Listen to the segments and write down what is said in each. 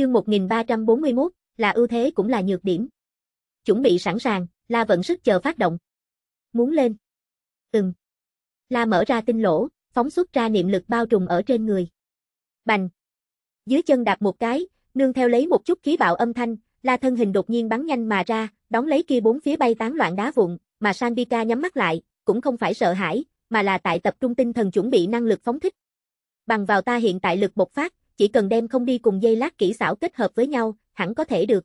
Chương 1341, là ưu thế cũng là nhược điểm. Chuẩn bị sẵn sàng, La vận sức chờ phát động. Muốn lên. Ừm. La mở ra tinh lỗ, phóng xuất ra niệm lực bao trùm ở trên người. Bành. Dưới chân đạp một cái, nương theo lấy một chút khí bạo âm thanh, La thân hình đột nhiên bắn nhanh mà ra, đóng lấy kia bốn phía bay tán loạn đá vụn, mà sanbika nhắm mắt lại, cũng không phải sợ hãi, mà là tại tập trung tinh thần chuẩn bị năng lực phóng thích. Bằng vào ta hiện tại lực bộc phát, chỉ cần đem không đi cùng dây lát kỹ xảo kết hợp với nhau, hẳn có thể được.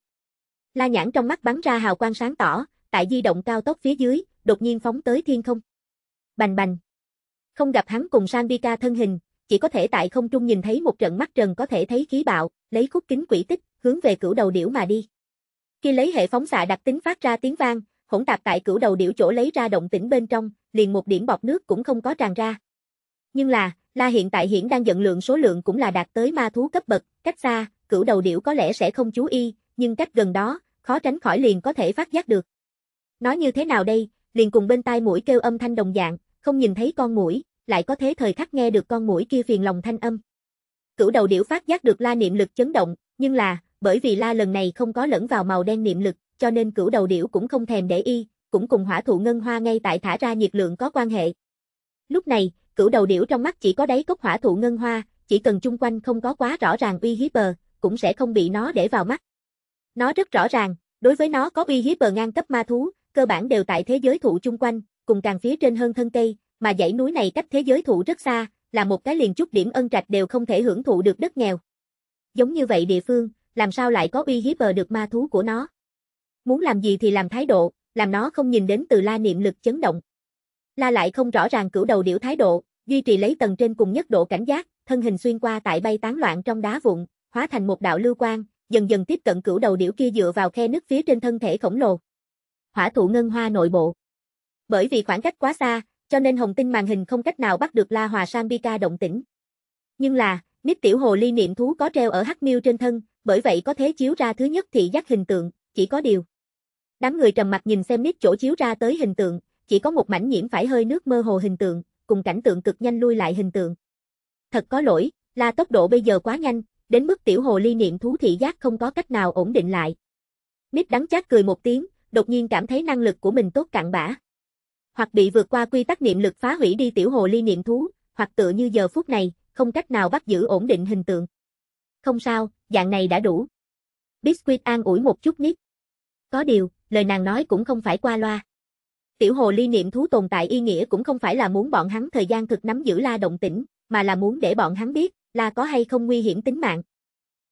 La nhãn trong mắt bắn ra hào quang sáng tỏ, tại di động cao tốc phía dưới, đột nhiên phóng tới thiên không. Bành bành. Không gặp hắn cùng Sanvika thân hình, chỉ có thể tại không trung nhìn thấy một trận mắt trần có thể thấy khí bạo, lấy khúc kính quỷ tích, hướng về cửu đầu điểu mà đi. Khi lấy hệ phóng xạ đặc tính phát ra tiếng vang, hỗn tạp tại cửu đầu điểu chỗ lấy ra động tĩnh bên trong, liền một điểm bọt nước cũng không có tràn ra. Nhưng là, La hiện tại hiển đang dẫn lượng số lượng cũng là đạt tới ma thú cấp bậc, cách xa, cửu đầu điểu có lẽ sẽ không chú ý, nhưng cách gần đó, khó tránh khỏi liền có thể phát giác được. Nói như thế nào đây, liền cùng bên tai mũi kêu âm thanh đồng dạng, không nhìn thấy con mũi, lại có thế thời khắc nghe được con mũi kia phiền lòng thanh âm. Cửu đầu điểu phát giác được la niệm lực chấn động, nhưng là, bởi vì la lần này không có lẫn vào màu đen niệm lực, cho nên cửu đầu điểu cũng không thèm để y, cũng cùng hỏa thụ ngân hoa ngay tại thả ra nhiệt lượng có quan hệ. Lúc này, cửu đầu điểu trong mắt chỉ có đáy cốc hỏa thụ ngân hoa, chỉ cần chung quanh không có quá rõ ràng uy hiếp bờ, cũng sẽ không bị nó để vào mắt. Nó rất rõ ràng, đối với nó có uy hiếp bờ ngang cấp ma thú, cơ bản đều tại thế giới thụ chung quanh, cùng càng phía trên hơn thân cây, mà dãy núi này cách thế giới thụ rất xa, là một cái liền chút điểm ân trạch đều không thể hưởng thụ được đất nghèo. Giống như vậy địa phương, làm sao lại có uy hiếp bờ được ma thú của nó? Muốn làm gì thì làm thái độ, làm nó không nhìn đến từ la niệm lực chấn động. La lại không rõ ràng cửu đầu điểu thái độ, duy trì lấy tầng trên cùng nhất độ cảnh giác, thân hình xuyên qua tại bay tán loạn trong đá vụn, hóa thành một đạo lưu quang, dần dần tiếp cận cửu đầu điểu kia dựa vào khe nứt phía trên thân thể khổng lồ. Hỏa thụ ngân hoa nội bộ. Bởi vì khoảng cách quá xa, cho nên hồng tinh màn hình không cách nào bắt được La Hòa Sambika động tĩnh. Nhưng là, nít tiểu hồ ly niệm thú có treo ở hắc miêu trên thân, bởi vậy có thể chiếu ra thứ nhất thị giác hình tượng, chỉ có điều. Đám người trầm mặt nhìn xem nít chỗ chiếu ra tới hình tượng, chỉ có một mảnh nhiễm phải hơi nước mơ hồ hình tượng, cùng cảnh tượng cực nhanh lui lại hình tượng. Thật có lỗi, là tốc độ bây giờ quá nhanh, đến mức tiểu hồ ly niệm thú thị giác không có cách nào ổn định lại. Nít đắng chát cười một tiếng, đột nhiên cảm thấy năng lực của mình tốt cạn bã. Hoặc bị vượt qua quy tắc niệm lực phá hủy đi tiểu hồ ly niệm thú, hoặc tựa như giờ phút này, không cách nào bắt giữ ổn định hình tượng. Không sao, dạng này đã đủ. Biscuit an ủi một chút nít. Có điều, lời nàng nói cũng không phải qua loa. Tiểu hồ ly niệm thú tồn tại y nghĩa cũng không phải là muốn bọn hắn thời gian thực nắm giữ la động tĩnh, mà là muốn để bọn hắn biết, là có hay không nguy hiểm tính mạng.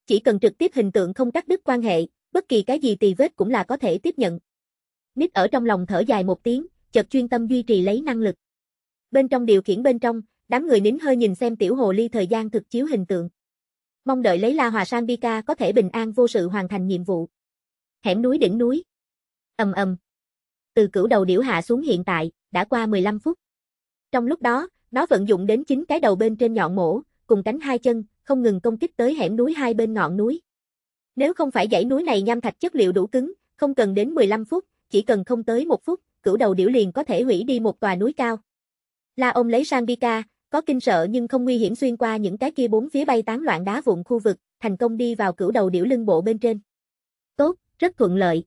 Chỉ cần trực tiếp hình tượng không cắt đứt quan hệ, bất kỳ cái gì tì vết cũng là có thể tiếp nhận. Nít ở trong lòng thở dài một tiếng, chợt chuyên tâm duy trì lấy năng lực. Bên trong điều khiển bên trong, đám người nín hơi nhìn xem tiểu hồ ly thời gian thực chiếu hình tượng. Mong đợi lấy La Hòa sang Bika có thể bình an vô sự hoàn thành nhiệm vụ. Hẻm núi đỉnh núi. Ầm ầm từ cửu đầu điểu hạ xuống hiện tại, đã qua 15 phút. Trong lúc đó, nó vận dụng đến chín cái đầu bên trên nhọn mổ, cùng cánh hai chân, không ngừng công kích tới hẻm núi hai bên ngọn núi. Nếu không phải dãy núi này nham thạch chất liệu đủ cứng, không cần đến 15 phút, chỉ cần không tới một phút, cửu đầu điểu liền có thể hủy đi một tòa núi cao. La ôm lấy sang Sangvika, có kinh sợ nhưng không nguy hiểm xuyên qua những cái kia bốn phía bay tán loạn đá vụn khu vực, thành công đi vào cửu đầu điểu lưng bộ bên trên. Tốt, rất thuận lợi,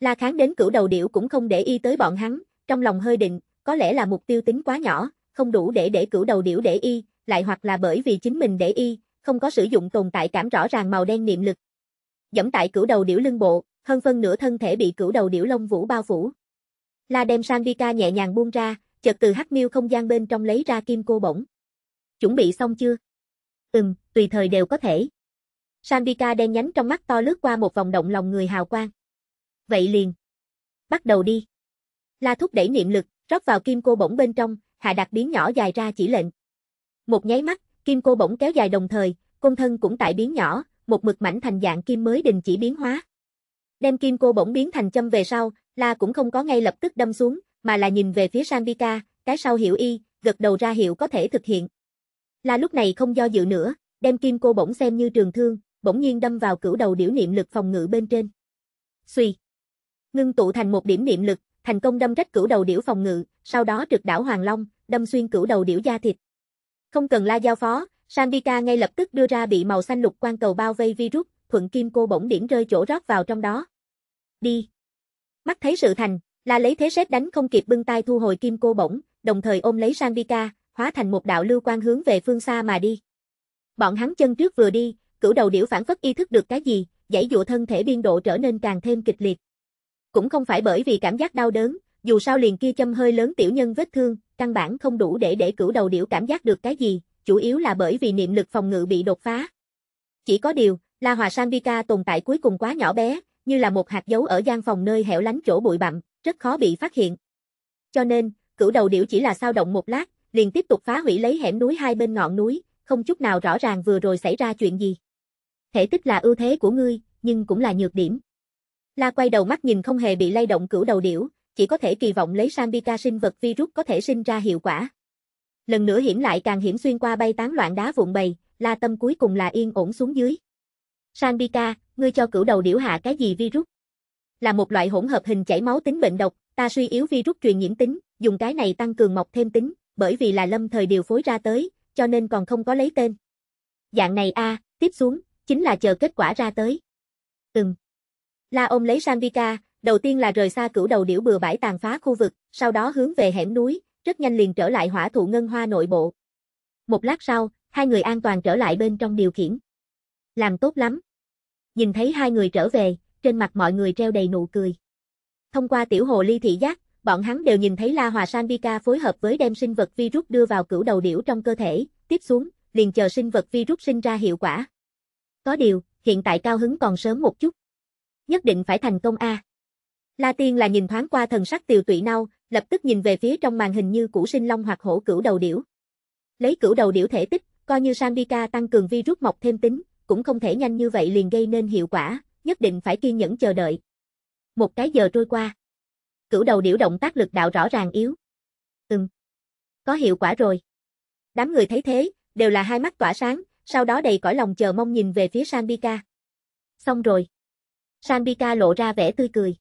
La Kháng đến cửu đầu điểu cũng không để y tới bọn hắn, trong lòng hơi định, có lẽ là mục tiêu tính quá nhỏ, không đủ để để cửu đầu điểu để y, lại hoặc là bởi vì chính mình để y, không có sử dụng tồn tại cảm rõ ràng màu đen niệm lực. Dẫm tại cửu đầu điểu lưng bộ, hơn phân nửa thân thể bị cửu đầu điểu lông vũ bao phủ. La đem Sandvika nhẹ nhàng buông ra, chợt từ hắc miêu không gian bên trong lấy ra kim cô bổng. Chuẩn bị xong chưa? Ừm, tùy thời đều có thể. Sandvika đen nhánh trong mắt to lướt qua một vòng động lòng người hào quang vậy liền. Bắt đầu đi. La thúc đẩy niệm lực, rót vào kim cô bổng bên trong, hạ đặt biến nhỏ dài ra chỉ lệnh. Một nháy mắt, kim cô bổng kéo dài đồng thời, công thân cũng tại biến nhỏ, một mực mảnh thành dạng kim mới đình chỉ biến hóa. Đem kim cô bỗng biến thành châm về sau, La cũng không có ngay lập tức đâm xuống, mà là nhìn về phía Sandika, cái sau hiểu y, gật đầu ra hiệu có thể thực hiện. La lúc này không do dự nữa, đem kim cô bỗng xem như trường thương, bỗng nhiên đâm vào cửu đầu điểu niệm lực phòng ngự bên trên. Xuy ngưng tụ thành một điểm niệm lực, thành công đâm rách cửu đầu điểu phòng ngự, sau đó trực đảo Hoàng Long, đâm xuyên cửu đầu điểu da thịt. Không cần la giao phó, Sandika ngay lập tức đưa ra bị màu xanh lục quang cầu bao vây virus, thuận kim cô bỗng điểm rơi chỗ rót vào trong đó. Đi. Mắt thấy sự thành, la lấy thế xét đánh không kịp bưng tay thu hồi kim cô bỗng, đồng thời ôm lấy Sandika, hóa thành một đạo lưu quang hướng về phương xa mà đi. Bọn hắn chân trước vừa đi, cửu đầu điểu phản phất ý thức được cái gì, dãy dụ thân thể biên độ trở nên càng thêm kịch liệt. Cũng không phải bởi vì cảm giác đau đớn, dù sao liền kia châm hơi lớn tiểu nhân vết thương, căn bản không đủ để để cửu đầu điểu cảm giác được cái gì, chủ yếu là bởi vì niệm lực phòng ngự bị đột phá. Chỉ có điều, La Hòa San Vika tồn tại cuối cùng quá nhỏ bé, như là một hạt dấu ở gian phòng nơi hẻo lánh chỗ bụi bặm, rất khó bị phát hiện. Cho nên, cửu đầu điểu chỉ là sao động một lát, liền tiếp tục phá hủy lấy hẻm núi hai bên ngọn núi, không chút nào rõ ràng vừa rồi xảy ra chuyện gì. Thể tích là ưu thế của ngươi, nhưng cũng là nhược điểm. La quay đầu mắt nhìn không hề bị lay động cửu đầu điểu, chỉ có thể kỳ vọng lấy Sambika sinh vật virus có thể sinh ra hiệu quả. Lần nữa hiểm lại càng hiểm xuyên qua bay tán loạn đá vụn bầy, La Tâm cuối cùng là yên ổn xuống dưới. Sambika, ngươi cho cửu đầu điểu hạ cái gì virus? Là một loại hỗn hợp hình chảy máu tính bệnh độc, ta suy yếu virus truyền nhiễm tính, dùng cái này tăng cường mọc thêm tính, bởi vì là lâm thời điều phối ra tới, cho nên còn không có lấy tên. Dạng này a, à, tiếp xuống, chính là chờ kết quả ra tới. Ừm. La ôm lấy Sanvika, đầu tiên là rời xa cửu đầu điểu bừa bãi tàn phá khu vực, sau đó hướng về hẻm núi, rất nhanh liền trở lại hỏa thụ ngân hoa nội bộ. Một lát sau, hai người an toàn trở lại bên trong điều khiển. Làm tốt lắm. Nhìn thấy hai người trở về, trên mặt mọi người treo đầy nụ cười. Thông qua tiểu hồ ly thị giác, bọn hắn đều nhìn thấy La Hòa Sanvika phối hợp với đem sinh vật virus đưa vào cửu đầu điểu trong cơ thể, tiếp xuống, liền chờ sinh vật virus sinh ra hiệu quả. Có điều, hiện tại cao hứng còn sớm một chút nhất định phải thành công a. La Tiên là nhìn thoáng qua thần sắc tiều tụy nau, lập tức nhìn về phía trong màn hình như củ sinh long hoặc hổ cửu đầu điểu. Lấy cửu đầu điểu thể tích, coi như Sandika tăng cường virus mọc thêm tính, cũng không thể nhanh như vậy liền gây nên hiệu quả, nhất định phải kiên nhẫn chờ đợi. Một cái giờ trôi qua. Cửu đầu điểu động tác lực đạo rõ ràng yếu. Ừm. Có hiệu quả rồi. Đám người thấy thế, đều là hai mắt tỏa sáng, sau đó đầy cõi lòng chờ mong nhìn về phía Sandika. Xong rồi. Sandrika lộ ra vẻ tươi cười.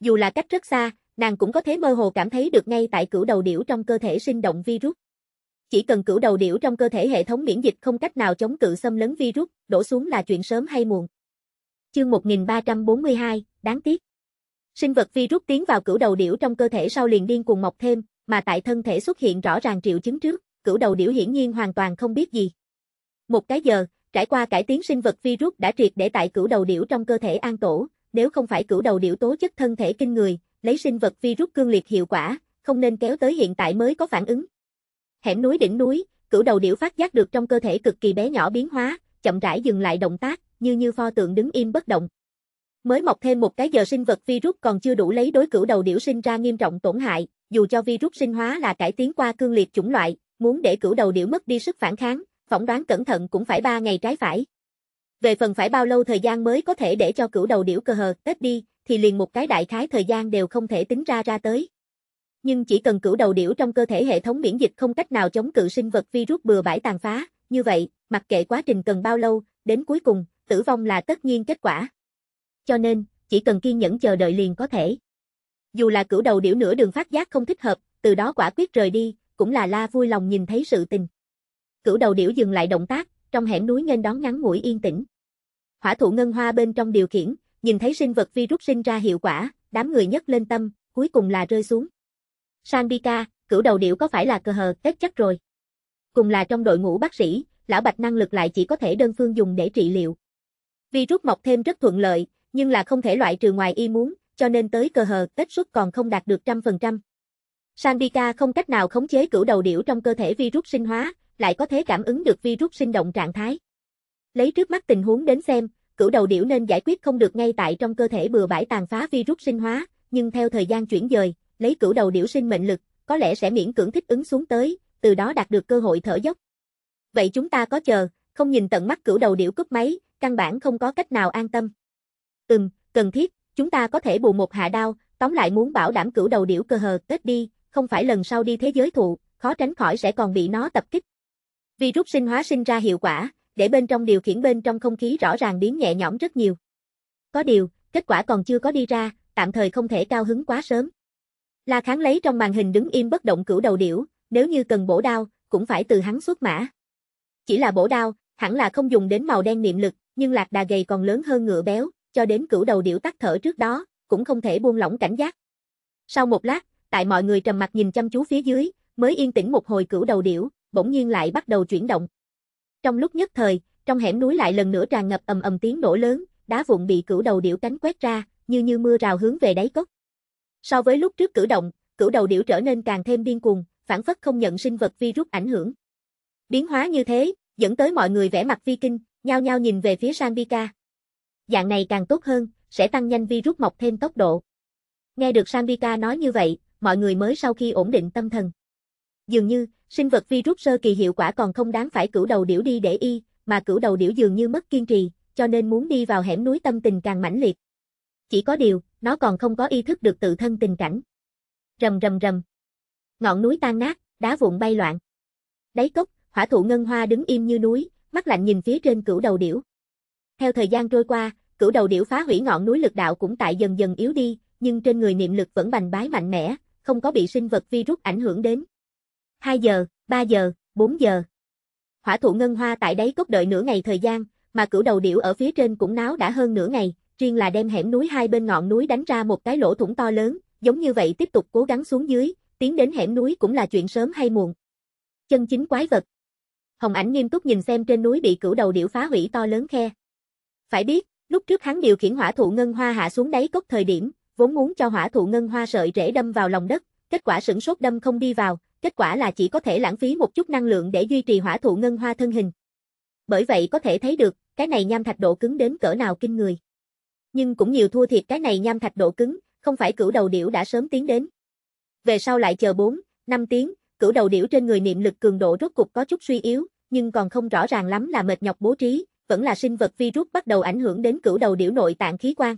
Dù là cách rất xa, nàng cũng có thể mơ hồ cảm thấy được ngay tại cửu đầu điểu trong cơ thể sinh động virus. Chỉ cần cửu đầu điểu trong cơ thể hệ thống miễn dịch không cách nào chống cự xâm lấn virus, đổ xuống là chuyện sớm hay muộn. Chương 1342, đáng tiếc. Sinh vật virus tiến vào cửu đầu điểu trong cơ thể sau liền điên cuồng mọc thêm, mà tại thân thể xuất hiện rõ ràng triệu chứng trước, cửu đầu điểu hiển nhiên hoàn toàn không biết gì. Một cái giờ, Trải qua cải tiến sinh vật virus đã triệt để tại cửu đầu điểu trong cơ thể an tổ, nếu không phải cửu đầu điểu tố chất thân thể kinh người, lấy sinh vật virus cương liệt hiệu quả, không nên kéo tới hiện tại mới có phản ứng. Hẻm núi đỉnh núi, cửu đầu điểu phát giác được trong cơ thể cực kỳ bé nhỏ biến hóa, chậm rãi dừng lại động tác, như như pho tượng đứng im bất động. Mới mọc thêm một cái giờ sinh vật virus còn chưa đủ lấy đối cửu đầu điểu sinh ra nghiêm trọng tổn hại, dù cho virus sinh hóa là cải tiến qua cương liệt chủng loại, muốn để cửu đầu điểu mất đi sức phản kháng, phỏng đoán cẩn thận cũng phải ba ngày trái phải. Về phần phải bao lâu thời gian mới có thể để cho cửu đầu điểu cơ hờ tết đi, thì liền một cái đại khái thời gian đều không thể tính ra ra tới. Nhưng chỉ cần cửu đầu điểu trong cơ thể hệ thống miễn dịch không cách nào chống cự sinh vật virus bừa bãi tàn phá, như vậy, mặc kệ quá trình cần bao lâu, đến cuối cùng, tử vong là tất nhiên kết quả. Cho nên, chỉ cần kiên nhẫn chờ đợi liền có thể. Dù là cửu đầu điểu nửa đường phát giác không thích hợp, từ đó quả quyết rời đi, cũng là la vui lòng nhìn thấy sự tình cửu đầu điểu dừng lại động tác, trong hẻm núi nghênh đón ngắn ngủi yên tĩnh. Hỏa thụ ngân hoa bên trong điều khiển, nhìn thấy sinh vật virus sinh ra hiệu quả, đám người nhất lên tâm, cuối cùng là rơi xuống. Sanbika, cửu đầu điểu có phải là cơ hờ kết chắc rồi. Cùng là trong đội ngũ bác sĩ, lão bạch năng lực lại chỉ có thể đơn phương dùng để trị liệu. Virus mọc thêm rất thuận lợi, nhưng là không thể loại trừ ngoài y muốn, cho nên tới cơ hờ kết suất còn không đạt được trăm phần trăm. Sanbika không cách nào khống chế cửu đầu điểu trong cơ thể virus sinh hóa, lại có thể cảm ứng được virus sinh động trạng thái. Lấy trước mắt tình huống đến xem, cửu đầu điểu nên giải quyết không được ngay tại trong cơ thể bừa bãi tàn phá virus sinh hóa, nhưng theo thời gian chuyển dời, lấy cửu đầu điểu sinh mệnh lực, có lẽ sẽ miễn cưỡng thích ứng xuống tới, từ đó đạt được cơ hội thở dốc. Vậy chúng ta có chờ, không nhìn tận mắt cửu đầu điểu cướp máy, căn bản không có cách nào an tâm. Ừm, cần thiết, chúng ta có thể bù một hạ đao, tóm lại muốn bảo đảm cửu đầu điểu cơ hờ tết đi, không phải lần sau đi thế giới thụ, khó tránh khỏi sẽ còn bị nó tập kích. Virus sinh hóa sinh ra hiệu quả, để bên trong điều khiển bên trong không khí rõ ràng biến nhẹ nhõm rất nhiều. Có điều, kết quả còn chưa có đi ra, tạm thời không thể cao hứng quá sớm. La Kháng lấy trong màn hình đứng im bất động cửu đầu điểu, nếu như cần bổ đao, cũng phải từ hắn xuất mã. Chỉ là bổ đao, hẳn là không dùng đến màu đen niệm lực, nhưng lạc đà gầy còn lớn hơn ngựa béo, cho đến cửu đầu điểu tắt thở trước đó, cũng không thể buông lỏng cảnh giác. Sau một lát, tại mọi người trầm mặt nhìn chăm chú phía dưới, mới yên tĩnh một hồi cửu đầu điểu, bỗng nhiên lại bắt đầu chuyển động. Trong lúc nhất thời, trong hẻm núi lại lần nữa tràn ngập ầm ầm tiếng nổ lớn, đá vụn bị cửu đầu điểu cánh quét ra, như như mưa rào hướng về đáy cốc. So với lúc trước cử động, cửu đầu điểu trở nên càng thêm điên cuồng, phản phất không nhận sinh vật virus ảnh hưởng. Biến hóa như thế, dẫn tới mọi người vẻ mặt vi kinh, nhao nhao nhìn về phía Sanvika. Dạng này càng tốt hơn, sẽ tăng nhanh virus mọc thêm tốc độ. Nghe được Sanvika nói như vậy, mọi người mới sau khi ổn định tâm thần. Dường như, sinh vật virus sơ kỳ hiệu quả còn không đáng phải cửu đầu điểu đi để y, mà cửu đầu điểu dường như mất kiên trì, cho nên muốn đi vào hẻm núi tâm tình càng mãnh liệt. Chỉ có điều, nó còn không có ý thức được tự thân tình cảnh. Rầm rầm rầm. Ngọn núi tan nát, đá vụn bay loạn. Đáy cốc, hỏa thụ ngân hoa đứng im như núi, mắt lạnh nhìn phía trên cửu đầu điểu. Theo thời gian trôi qua, cửu đầu điểu phá hủy ngọn núi lực đạo cũng tại dần dần yếu đi, nhưng trên người niệm lực vẫn bành bái mạnh mẽ, không có bị sinh vật virus ảnh hưởng đến. 2 giờ, 3 giờ, 4 giờ. Hỏa thụ ngân hoa tại đáy cốc đợi nửa ngày thời gian, mà cửu đầu điểu ở phía trên cũng náo đã hơn nửa ngày, riêng là đem hẻm núi hai bên ngọn núi đánh ra một cái lỗ thủng to lớn, giống như vậy tiếp tục cố gắng xuống dưới, tiến đến hẻm núi cũng là chuyện sớm hay muộn. Chân chính quái vật. Hồng ảnh nghiêm túc nhìn xem trên núi bị cửu đầu điểu phá hủy to lớn khe. Phải biết, lúc trước hắn điều khiển hỏa thụ ngân hoa hạ xuống đáy cốc thời điểm, vốn muốn cho hỏa thụ ngân hoa sợi rễ đâm vào lòng đất, kết quả sửng sốt đâm không đi vào, kết quả là chỉ có thể lãng phí một chút năng lượng để duy trì hỏa thụ ngân hoa thân hình. Bởi vậy có thể thấy được, cái này nham thạch độ cứng đến cỡ nào kinh người. Nhưng cũng nhiều thua thiệt cái này nham thạch độ cứng, không phải cửu đầu điểu đã sớm tiến đến. Về sau lại chờ 4, 5 tiếng, cửu đầu điểu trên người niệm lực cường độ rốt cục có chút suy yếu, nhưng còn không rõ ràng lắm là mệt nhọc bố trí, vẫn là sinh vật virus bắt đầu ảnh hưởng đến cửu đầu điểu nội tạng khí quan.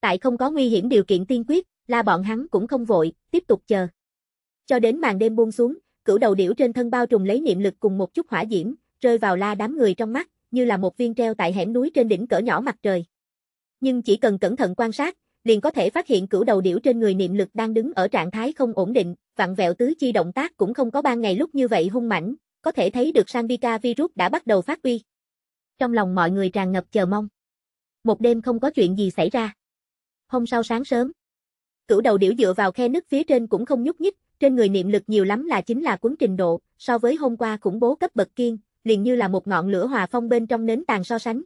Tại không có nguy hiểm điều kiện tiên quyết, là bọn hắn cũng không vội, tiếp tục chờ. Cho đến màn đêm buông xuống, cửu đầu điểu trên thân bao trùm lấy niệm lực cùng một chút hỏa diễm, rơi vào la đám người trong mắt, như là một viên treo tại hẻm núi trên đỉnh cỡ nhỏ mặt trời. Nhưng chỉ cần cẩn thận quan sát, liền có thể phát hiện cửu đầu điểu trên người niệm lực đang đứng ở trạng thái không ổn định, vặn vẹo tứ chi động tác cũng không có ban ngày lúc như vậy hung mãnh, có thể thấy được Sanvika virus đã bắt đầu phát uy. Trong lòng mọi người tràn ngập chờ mong. Một đêm không có chuyện gì xảy ra. Hôm sau sáng sớm, cửu đầu điểu dựa vào khe nứt phía trên cũng không nhúc nhích, trên người niệm lực nhiều lắm là chính là cuốn trình độ, so với hôm qua khủng bố cấp bậc kiên, liền như là một ngọn lửa hòa phong bên trong nến tàn so sánh.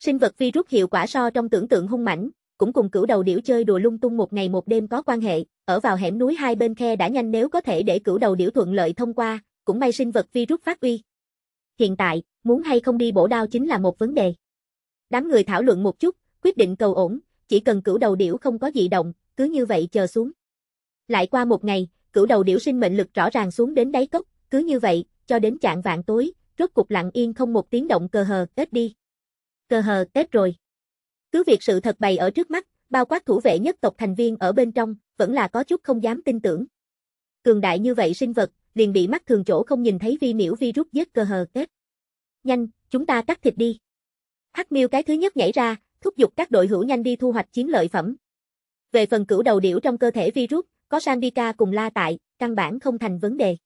Sinh vật virus hiệu quả so trong tưởng tượng hung mãnh, cũng cùng cửu đầu điểu chơi đùa lung tung một ngày một đêm có quan hệ, ở vào hẻm núi hai bên khe đã nhanh nếu có thể để cửu đầu điểu thuận lợi thông qua, cũng may sinh vật virus phát uy. Hiện tại, muốn hay không đi bổ đao chính là một vấn đề. Đám người thảo luận một chút, quyết định cầu ổn, chỉ cần cửu đầu điểu không có dị động, cứ như vậy chờ xuống. Lại qua một ngày, cửu đầu điểu sinh mệnh lực rõ ràng xuống đến đáy cốc, cứ như vậy, cho đến trạng vạn tối, rốt cục lặng yên không một tiếng động cờ hờ, tết đi. Cờ hờ, tết rồi. Cứ việc sự thật bày ở trước mắt, bao quát thủ vệ nhất tộc thành viên ở bên trong, vẫn là có chút không dám tin tưởng. Cường đại như vậy sinh vật, liền bị mắt thường chỗ không nhìn thấy vi miễu virus giết cơ hờ kết. Nhanh, chúng ta cắt thịt đi. Hắc miêu cái thứ nhất nhảy ra, thúc giục các đội hữu nhanh đi thu hoạch chiến lợi phẩm. Về phần cửu đầu điểu trong cơ thể virus, có Sanvika cùng la tại, căn bản không thành vấn đề.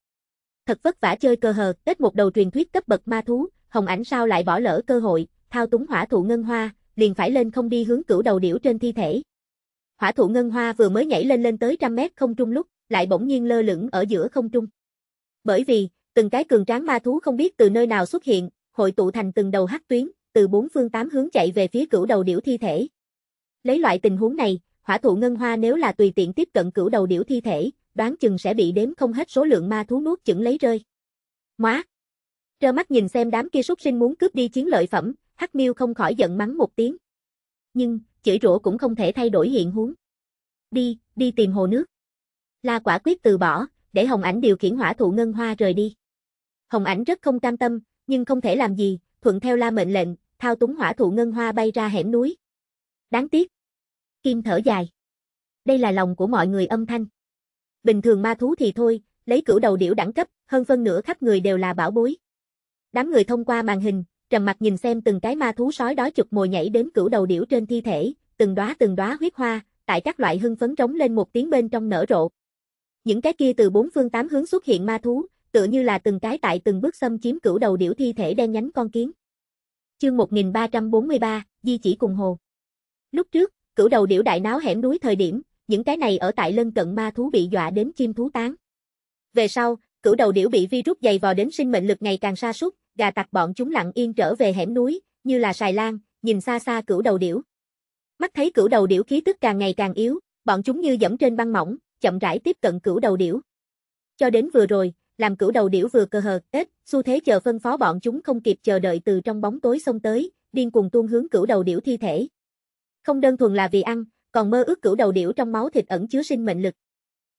Thật vất vả chơi cơ hờ, tết một đầu truyền thuyết cấp bậc ma thú, hồng ảnh sao lại bỏ lỡ cơ hội, thao túng hỏa thụ ngân hoa, liền phải lên không đi hướng cửu đầu điểu trên thi thể. Hỏa thụ ngân hoa vừa mới nhảy lên lên tới trăm mét không trung lúc, lại bỗng nhiên lơ lửng ở giữa không trung. Bởi vì, từng cái cường tráng ma thú không biết từ nơi nào xuất hiện, hội tụ thành từng đầu hắc tuyến, từ bốn phương tám hướng chạy về phía cửu đầu điểu thi thể. Lấy loại tình huống này, hỏa thụ ngân hoa nếu là tùy tiện tiếp cận cửu đầu điểu thi thể, đoán chừng sẽ bị đếm không hết số lượng ma thú nuốt chửng lấy rơi. Móa! Trơ mắt nhìn xem đám kia súc sinh muốn cướp đi chiến lợi phẩm, Hắc Miêu không khỏi giận mắng một tiếng. Nhưng, chửi rủa cũng không thể thay đổi hiện huống. Đi, đi tìm hồ nước. La quả quyết từ bỏ, để Hồng Ảnh điều khiển hỏa thụ ngân hoa rời đi. Hồng Ảnh rất không cam tâm, nhưng không thể làm gì, thuận theo La mệnh lệnh, thao túng hỏa thụ ngân hoa bay ra hẻm núi. Đáng tiếc, Kim thở dài. Đây là lòng của mọi người âm thanh. Bình thường ma thú thì thôi, lấy cửu đầu điểu đẳng cấp, hơn phân nửa khắp người đều là bảo bối. Đám người thông qua màn hình, trầm mặt nhìn xem từng cái ma thú sói đói chụp mồi nhảy đến cửu đầu điểu trên thi thể, từng đóa từng đóa huyết hoa, tại các loại hưng phấn trống lên một tiếng bên trong nở rộ. Những cái kia từ bốn phương tám hướng xuất hiện ma thú, tựa như là từng cái tại từng bước xâm chiếm cửu đầu điểu thi thể đen nhánh con kiến. Chương 1343, Di chỉ cùng hồ. Lúc trước, cửu đầu điểu đại náo hẻm núi thời điểm, những cái này ở tại lân cận ma thú bị dọa đến chim thú tán. Về sau, cửu đầu điểu bị virus dày vò đến sinh mệnh lực ngày càng sa sút, gà tặc bọn chúng lặng yên trở về hẻm núi, như là xài lan, nhìn xa xa cửu đầu điểu. Mắt thấy cửu đầu điểu khí tức càng ngày càng yếu, bọn chúng như dẫm trên băng mỏng, chậm rãi tiếp cận cửu đầu điểu. Cho đến vừa rồi, làm cửu đầu điểu vừa cơ hờ, ếch, xu thế chờ phân phó bọn chúng không kịp chờ đợi từ trong bóng tối xông tới, điên cuồng tuôn hướng cửu đầu điểu thi thể. Không đơn thuần là vì ăn, còn mơ ước cửu đầu điểu trong máu thịt ẩn chứa sinh mệnh lực.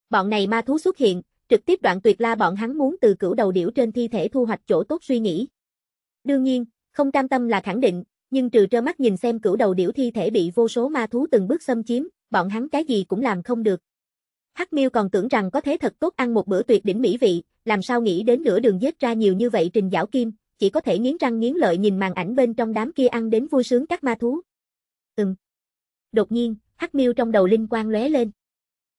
Bọn này ma thú xuất hiện, trực tiếp đoạn tuyệt la bọn hắn muốn từ cửu đầu điểu trên thi thể thu hoạch chỗ tốt suy nghĩ. Đương nhiên, không cam tâm là khẳng định, nhưng trừ trơ mắt nhìn xem cửu đầu điểu thi thể bị vô số ma thú từng bước xâm chiếm, bọn hắn cái gì cũng làm không được. Hắc Miêu còn tưởng rằng có thể thật tốt ăn một bữa tuyệt đỉnh mỹ vị, làm sao nghĩ đến nửa đường giết ra nhiều như vậy trình giảo kim, chỉ có thể nghiến răng nghiến lợi nhìn màn ảnh bên trong đám kia ăn đến vui sướng các ma thú. Ừm, Đột nhiên, hắc miêu trong đầu linh quang lóe lên.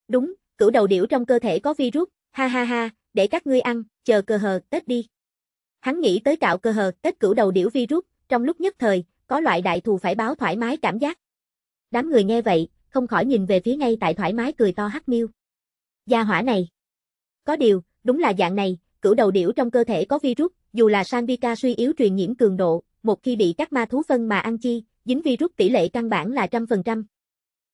Đúng, cửu đầu điểu trong cơ thể có virus, ha ha ha, để các ngươi ăn, chờ cơ hờ Tết đi. Hắn nghĩ tới cạo cơ hờ Tết cửu đầu điểu virus, trong lúc nhất thời, có loại đại thù phải báo thoải mái cảm giác. Đám người nghe vậy, không khỏi nhìn về phía ngay tại thoải mái cười to hắc miêu. Gia hỏa này. Có điều, đúng là dạng này, cửu đầu điểu trong cơ thể có virus, dù là Sanvika suy yếu truyền nhiễm cường độ, một khi bị các ma thú phân mà ăn chi, dính virus tỷ lệ căn bản là trăm phần trăm.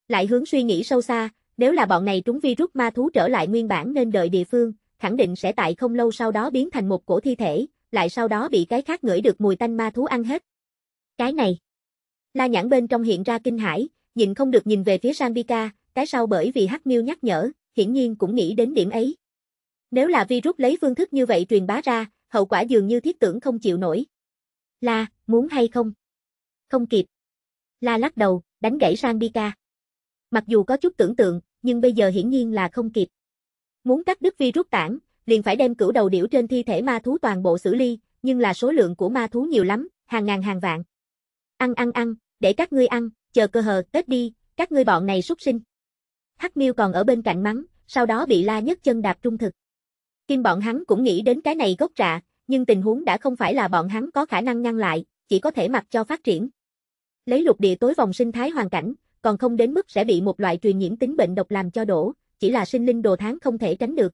Lại hướng suy nghĩ sâu xa, nếu là bọn này trúng virus ma thú trở lại nguyên bản nên đợi địa phương, khẳng định sẽ tại không lâu sau đó biến thành một cổ thi thể, lại sau đó bị cái khác ngửi được mùi tanh ma thú ăn hết. Cái này. La nhãn bên trong hiện ra kinh hãi, nhìn không được nhìn về phía Sanvika, cái sau bởi vì Hắc Miêu nhắc nhở, hiển nhiên cũng nghĩ đến điểm ấy. Nếu là virus lấy phương thức như vậy truyền bá ra, hậu quả dường như thiết tưởng không chịu nổi. La, muốn hay không? Không kịp. La lắc đầu, đánh gãy sang Sandika. Mặc dù có chút tưởng tượng, nhưng bây giờ hiển nhiên là không kịp. Muốn cắt đứt virus tản, liền phải đem cửu đầu điểu trên thi thể ma thú toàn bộ xử lý, nhưng là số lượng của ma thú nhiều lắm, hàng ngàn hàng vạn. Ăn ăn ăn, để các ngươi ăn, chờ cơ hờ, tết đi, các ngươi bọn này xuất sinh. Hắc Miêu còn ở bên cạnh mắng, sau đó bị La nhất chân đạp trung thực. Kim bọn hắn cũng nghĩ đến cái này gốc rạ, nhưng tình huống đã không phải là bọn hắn có khả năng ngăn lại, chỉ có thể mặc cho phát triển. Lấy lục địa tối vòng sinh thái hoàn cảnh, còn không đến mức sẽ bị một loại truyền nhiễm tính bệnh độc làm cho đổ, chỉ là sinh linh đồ tháng không thể tránh được.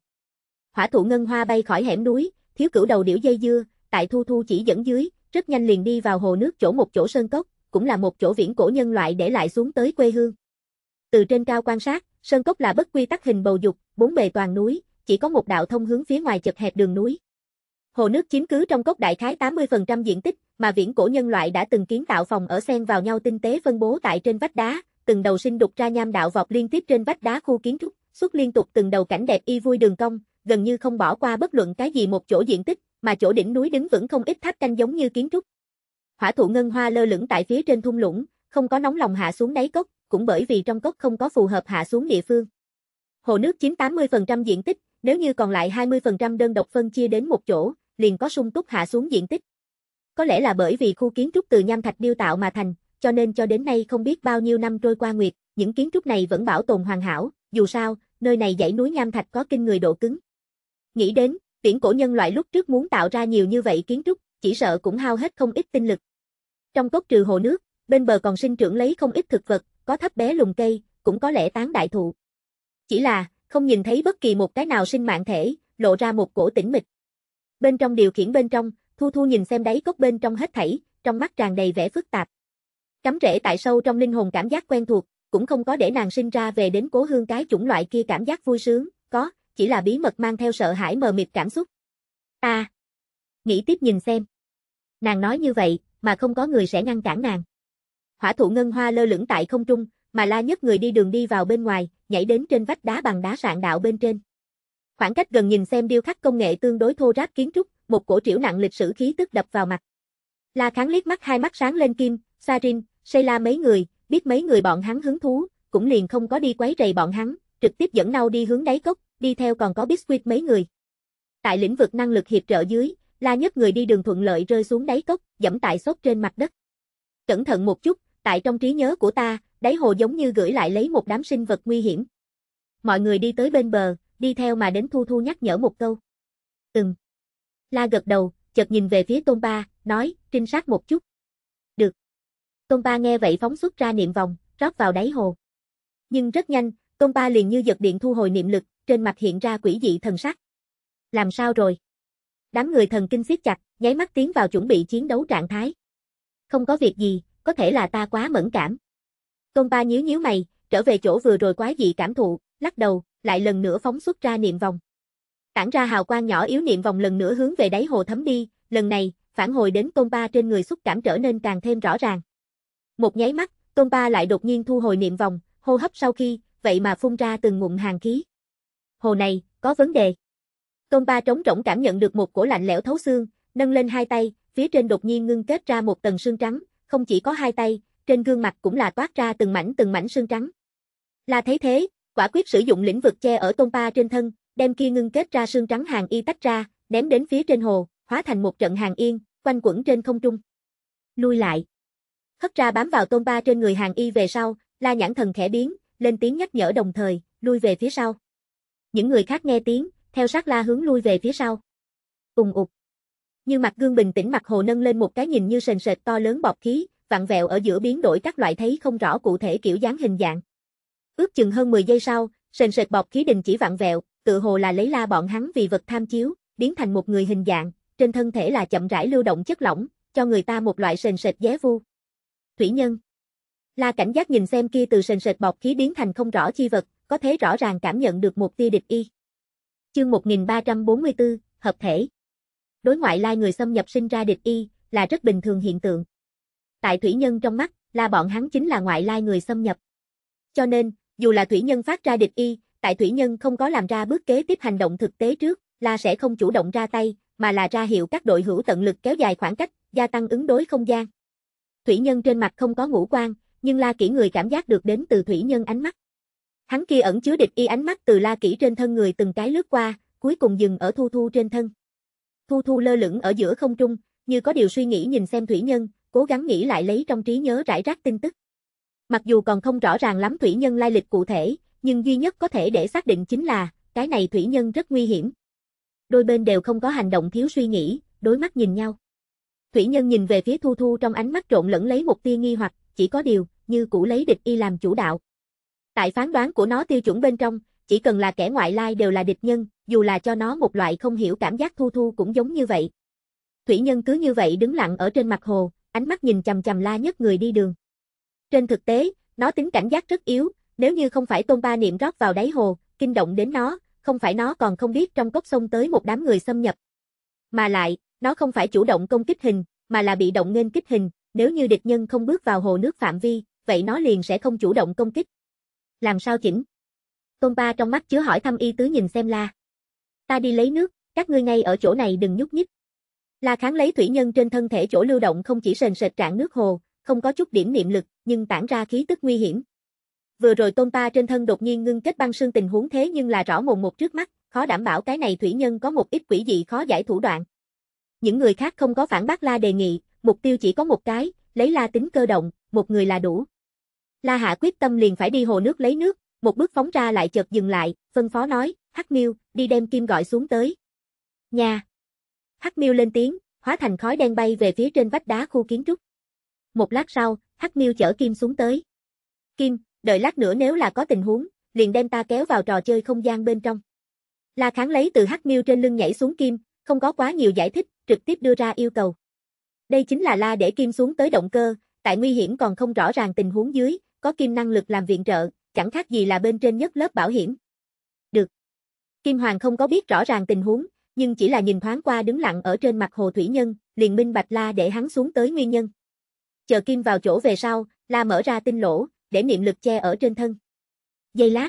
Hỏa thụ ngân hoa bay khỏi hẻm núi, thiếu cửu đầu điểu dây dưa, tại thu thu chỉ dẫn dưới, rất nhanh liền đi vào hồ nước chỗ một chỗ sơn cốc, cũng là một chỗ viễn cổ nhân loại để lại xuống tới quê hương. Từ trên cao quan sát, sơn cốc là bất quy tắc hình bầu dục, bốn bề toàn núi, chỉ có một đạo thông hướng phía ngoài chật hẹp đường núi. Hồ nước chiếm cứ trong cốc đại khái 80% diện tích, mà viễn cổ nhân loại đã từng kiến tạo phòng ở xen vào nhau tinh tế phân bố tại trên vách đá, từng đầu sinh đục ra nham đạo vọt liên tiếp trên vách đá khu kiến trúc, xuất liên tục từng đầu cảnh đẹp y vui đường cong, gần như không bỏ qua bất luận cái gì một chỗ diện tích, mà chỗ đỉnh núi đứng vững không ít tháp canh giống như kiến trúc. Hỏa thụ ngân hoa lơ lửng tại phía trên thung lũng, không có nóng lòng hạ xuống đáy cốc, cũng bởi vì trong cốc không có phù hợp hạ xuống địa phương. Hồ nước chiếm 80% diện tích, nếu như còn lại 20% đơn độc phân chia đến một chỗ, liền có sung túc hạ xuống diện tích. Có lẽ là bởi vì khu kiến trúc từ nham thạch điêu tạo mà thành, cho nên cho đến nay không biết bao nhiêu năm trôi qua nguyệt, những kiến trúc này vẫn bảo tồn hoàn hảo, dù sao, nơi này dãy núi nham thạch có kinh người độ cứng. Nghĩ đến, viễn cổ nhân loại lúc trước muốn tạo ra nhiều như vậy kiến trúc, chỉ sợ cũng hao hết không ít tinh lực. Trong cốc trừ hồ nước, bên bờ còn sinh trưởng lấy không ít thực vật, có thấp bé lùng cây, cũng có lẽ tán đại thụ. Chỉ là, không nhìn thấy bất kỳ một cái nào sinh mạng thể, lộ ra một cổ tĩnh mịch. Bên trong điều khiển bên trong, Thu Thu nhìn xem đáy cốc bên trong hết thảy, trong mắt tràn đầy vẻ phức tạp. Cắm rễ tại sâu trong linh hồn cảm giác quen thuộc, cũng không có để nàng sinh ra về đến cố hương cái chủng loại kia cảm giác vui sướng, có, chỉ là bí mật mang theo sợ hãi mờ mịt cảm xúc. Ta à! nghĩ tiếp nhìn xem. Nàng nói như vậy, mà không có người sẽ ngăn cản nàng. Hỏa thụ ngân hoa lơ lửng tại không trung, mà la nhất người đi đường đi vào bên ngoài, nhảy đến trên vách đá bằng đá sạn đạo bên trên. Khoảng cách gần nhìn xem điêu khắc công nghệ tương đối thô ráp kiến trúc, một cổ triểu nặng lịch sử khí tức đập vào mặt. La Kháng liếc mắt hai mắt sáng lên kim, Sarin, Sheila mấy người, biết mấy người bọn hắn hứng thú, cũng liền không có đi quấy rầy bọn hắn, trực tiếp dẫn nhau đi hướng đáy cốc, đi theo còn có Biscuit mấy người. Tại lĩnh vực năng lực hiệp trợ dưới, La Nhất người đi đường thuận lợi rơi xuống đáy cốc, dẫm tại sốt trên mặt đất. Cẩn thận một chút, tại trong trí nhớ của ta, đáy hồ giống như gửi lại lấy một đám sinh vật nguy hiểm. Mọi người đi tới bên bờ, đi theo mà đến Thu Thu nhắc nhở một câu. Ừm. La gật đầu, chợt nhìn về phía Tôn Ba, nói, trinh sát một chút. Được. Tôn Ba nghe vậy phóng xuất ra niệm vòng, rót vào đáy hồ. Nhưng rất nhanh, Tôn Ba liền như giật điện thu hồi niệm lực, trên mặt hiện ra quỷ dị thần sắc. Làm sao rồi? Đám người thần kinh siết chặt, nháy mắt tiến vào chuẩn bị chiến đấu trạng thái. Không có việc gì, có thể là ta quá mẫn cảm. Tôn Ba nhíu nhíu mày, trở về chỗ vừa rồi quá dị cảm thụ, lắc đầu, lại lần nữa phóng xuất ra niệm vòng tản ra hào quang nhỏ yếu niệm vòng lần nữa hướng về đáy hồ thấm đi, lần này, phản hồi đến Tôn Ba trên người xúc cảm trở nên càng thêm rõ ràng. Một nháy mắt, Tôn Ba lại đột nhiên thu hồi niệm vòng, hô hấp sau khi, vậy mà phun ra từng ngụm hàng khí. Hồ này, có vấn đề. Tôn Ba trống rỗng cảm nhận được một cổ lạnh lẽo thấu xương, nâng lên hai tay, phía trên đột nhiên ngưng kết ra một tầng xương trắng, không chỉ có hai tay, trên gương mặt cũng là toát ra từng mảnh từng mảnh xương trắng. Là thấy thế, quả quyết sử dụng lĩnh vực che ở Tôn Ba trên thân, đem kia ngưng kết ra xương trắng hàng y tách ra, ném đến phía trên hồ, hóa thành một trận hàng yên, quanh quẩn trên không trung. Lui lại. Hất ra bám vào tôn ba trên người hàng y về sau, la nhãn thần khẽ biến, lên tiếng nhắc nhở đồng thời, lui về phía sau. Những người khác nghe tiếng, theo sát la hướng lui về phía sau. Ùng ụt. Như mặt gương bình tĩnh mặt hồ nâng lên một cái nhìn như sền sệt to lớn bọt khí, vặn vẹo ở giữa biến đổi các loại thấy không rõ cụ thể kiểu dáng hình dạng. Ước chừng hơn 10 giây sau, sền sệt bọt khí đình chỉ vặn vẹo, tự hồ là lấy la bọn hắn vì vật tham chiếu, biến thành một người hình dạng, trên thân thể là chậm rãi lưu động chất lỏng, cho người ta một loại sền sệt dế vu. Thủy nhân La cảnh giác nhìn xem kia từ sền sệt bọc khí biến thành không rõ chi vật, có thế rõ ràng cảm nhận được một tia địch y. Chương 1344, Hợp thể Đối ngoại lai người xâm nhập sinh ra địch y, là rất bình thường hiện tượng. Tại thủy nhân trong mắt, là bọn hắn chính là ngoại lai người xâm nhập. Cho nên, dù là thủy nhân phát ra địch y, tại thủy nhân không có làm ra bước kế tiếp hành động thực tế trước, là sẽ không chủ động ra tay, mà là ra hiệu các đội hữu tận lực kéo dài khoảng cách, gia tăng ứng đối không gian. Thủy nhân trên mặt không có ngũ quan, nhưng La Kỷ người cảm giác được đến từ thủy nhân ánh mắt. Hắn kia ẩn chứa địch y ánh mắt từ La Kỷ trên thân người từng cái lướt qua, cuối cùng dừng ở Thu Thu trên thân. Thu Thu lơ lửng ở giữa không trung, như có điều suy nghĩ nhìn xem thủy nhân, cố gắng nghĩ lại lấy trong trí nhớ rải rác tin tức. Mặc dù còn không rõ ràng lắm thủy nhân lai lịch cụ thể, nhưng duy nhất có thể để xác định chính là, cái này thủy nhân rất nguy hiểm. Đôi bên đều không có hành động thiếu suy nghĩ, đối mắt nhìn nhau. Thủy nhân nhìn về phía Thu Thu trong ánh mắt trộn lẫn lấy một tia nghi hoặc, chỉ có điều, như cũ lấy địch y làm chủ đạo. Tại phán đoán của nó tiêu chuẩn bên trong, chỉ cần là kẻ ngoại lai đều là địch nhân, dù là cho nó một loại không hiểu cảm giác Thu Thu cũng giống như vậy. Thủy nhân cứ như vậy đứng lặng ở trên mặt hồ, ánh mắt nhìn chầm chầm la nhất người đi đường. Trên thực tế, nó tính cảnh giác rất yếu, nếu như không phải tôn ba niệm rót vào đáy hồ, kinh động đến nó, không phải nó còn không biết trong cốc sông tới một đám người xâm nhập. Mà lại, nó không phải chủ động công kích hình, mà là bị động nên kích hình, nếu như địch nhân không bước vào hồ nước phạm vi, vậy nó liền sẽ không chủ động công kích. Làm sao chỉnh? Tôn ba trong mắt chứa hỏi thăm y tứ nhìn xem la. Ta đi lấy nước, các ngươi ngay ở chỗ này đừng nhúc nhích. La kháng lấy thủy nhân trên thân thể chỗ lưu động không chỉ sền sệt trạng nước hồ, không có chút điểm niệm lực, nhưng tản ra khí tức nguy hiểm, vừa rồi tôn ta trên thân đột nhiên ngưng kết băng xương tình huống thế nhưng là rõ mồn một trước mắt, khó đảm bảo cái này thủy nhân có một ít quỷ dị khó giải thủ đoạn. Những người khác không có phản bác la đề nghị, mục tiêu chỉ có một cái, lấy la tính cơ động, một người là đủ. La Hạ quyết tâm liền phải đi hồ nước lấy nước, một bước phóng ra lại chợt dừng lại, phân phó nói, Hắc Miêu, đi đem kim gọi xuống tới. Nhà. Hắc Miêu lên tiếng, hóa thành khói đen bay về phía trên vách đá khu kiến trúc. Một lát sau, Hắc Miêu chở kim xuống tới. Kim, đợi lát nữa nếu là có tình huống, liền đem ta kéo vào trò chơi không gian bên trong. La Kháng lấy từ hắc miêu trên lưng nhảy xuống kim, không có quá nhiều giải thích, trực tiếp đưa ra yêu cầu. Đây chính là la để kim xuống tới động cơ, tại nguy hiểm còn không rõ ràng tình huống dưới, có kim năng lực làm viện trợ, chẳng khác gì là bên trên nhất lớp bảo hiểm. Được. Kim Hoàng không có biết rõ ràng tình huống, nhưng chỉ là nhìn thoáng qua đứng lặng ở trên mặt hồ thủy nhân, liền minh bạch la để hắn xuống tới nguyên nhân. Chờ Kim vào chỗ về sau, la mở ra tinh lỗ, để niệm lực che ở trên thân. Giây lát,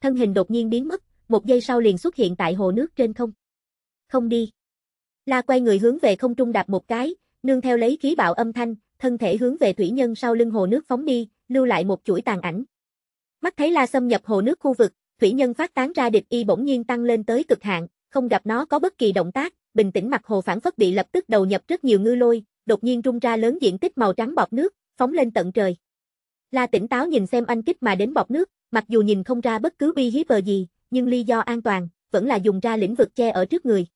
thân hình đột nhiên biến mất, một giây sau liền xuất hiện tại hồ nước trên không. Không đi. La quay người hướng về không trung đạp một cái, nương theo lấy khí bạo âm thanh, thân thể hướng về thủy nhân sau lưng hồ nước phóng đi, lưu lại một chuỗi tàn ảnh. Mắt thấy La xâm nhập hồ nước khu vực, thủy nhân phát tán ra địch y bỗng nhiên tăng lên tới cực hạn, không gặp nó có bất kỳ động tác, bình tĩnh mặt hồ phản phất bị lập tức đầu nhập rất nhiều ngư lôi, đột nhiên trung ra lớn diện tích màu trắng bọt nước, phóng lên tận trời. La tỉnh táo nhìn xem anh kích mà đến bọc nước, mặc dù nhìn không ra bất cứ uy hiếp bờ gì, nhưng lý do an toàn, vẫn là dùng ra lĩnh vực che ở trước người.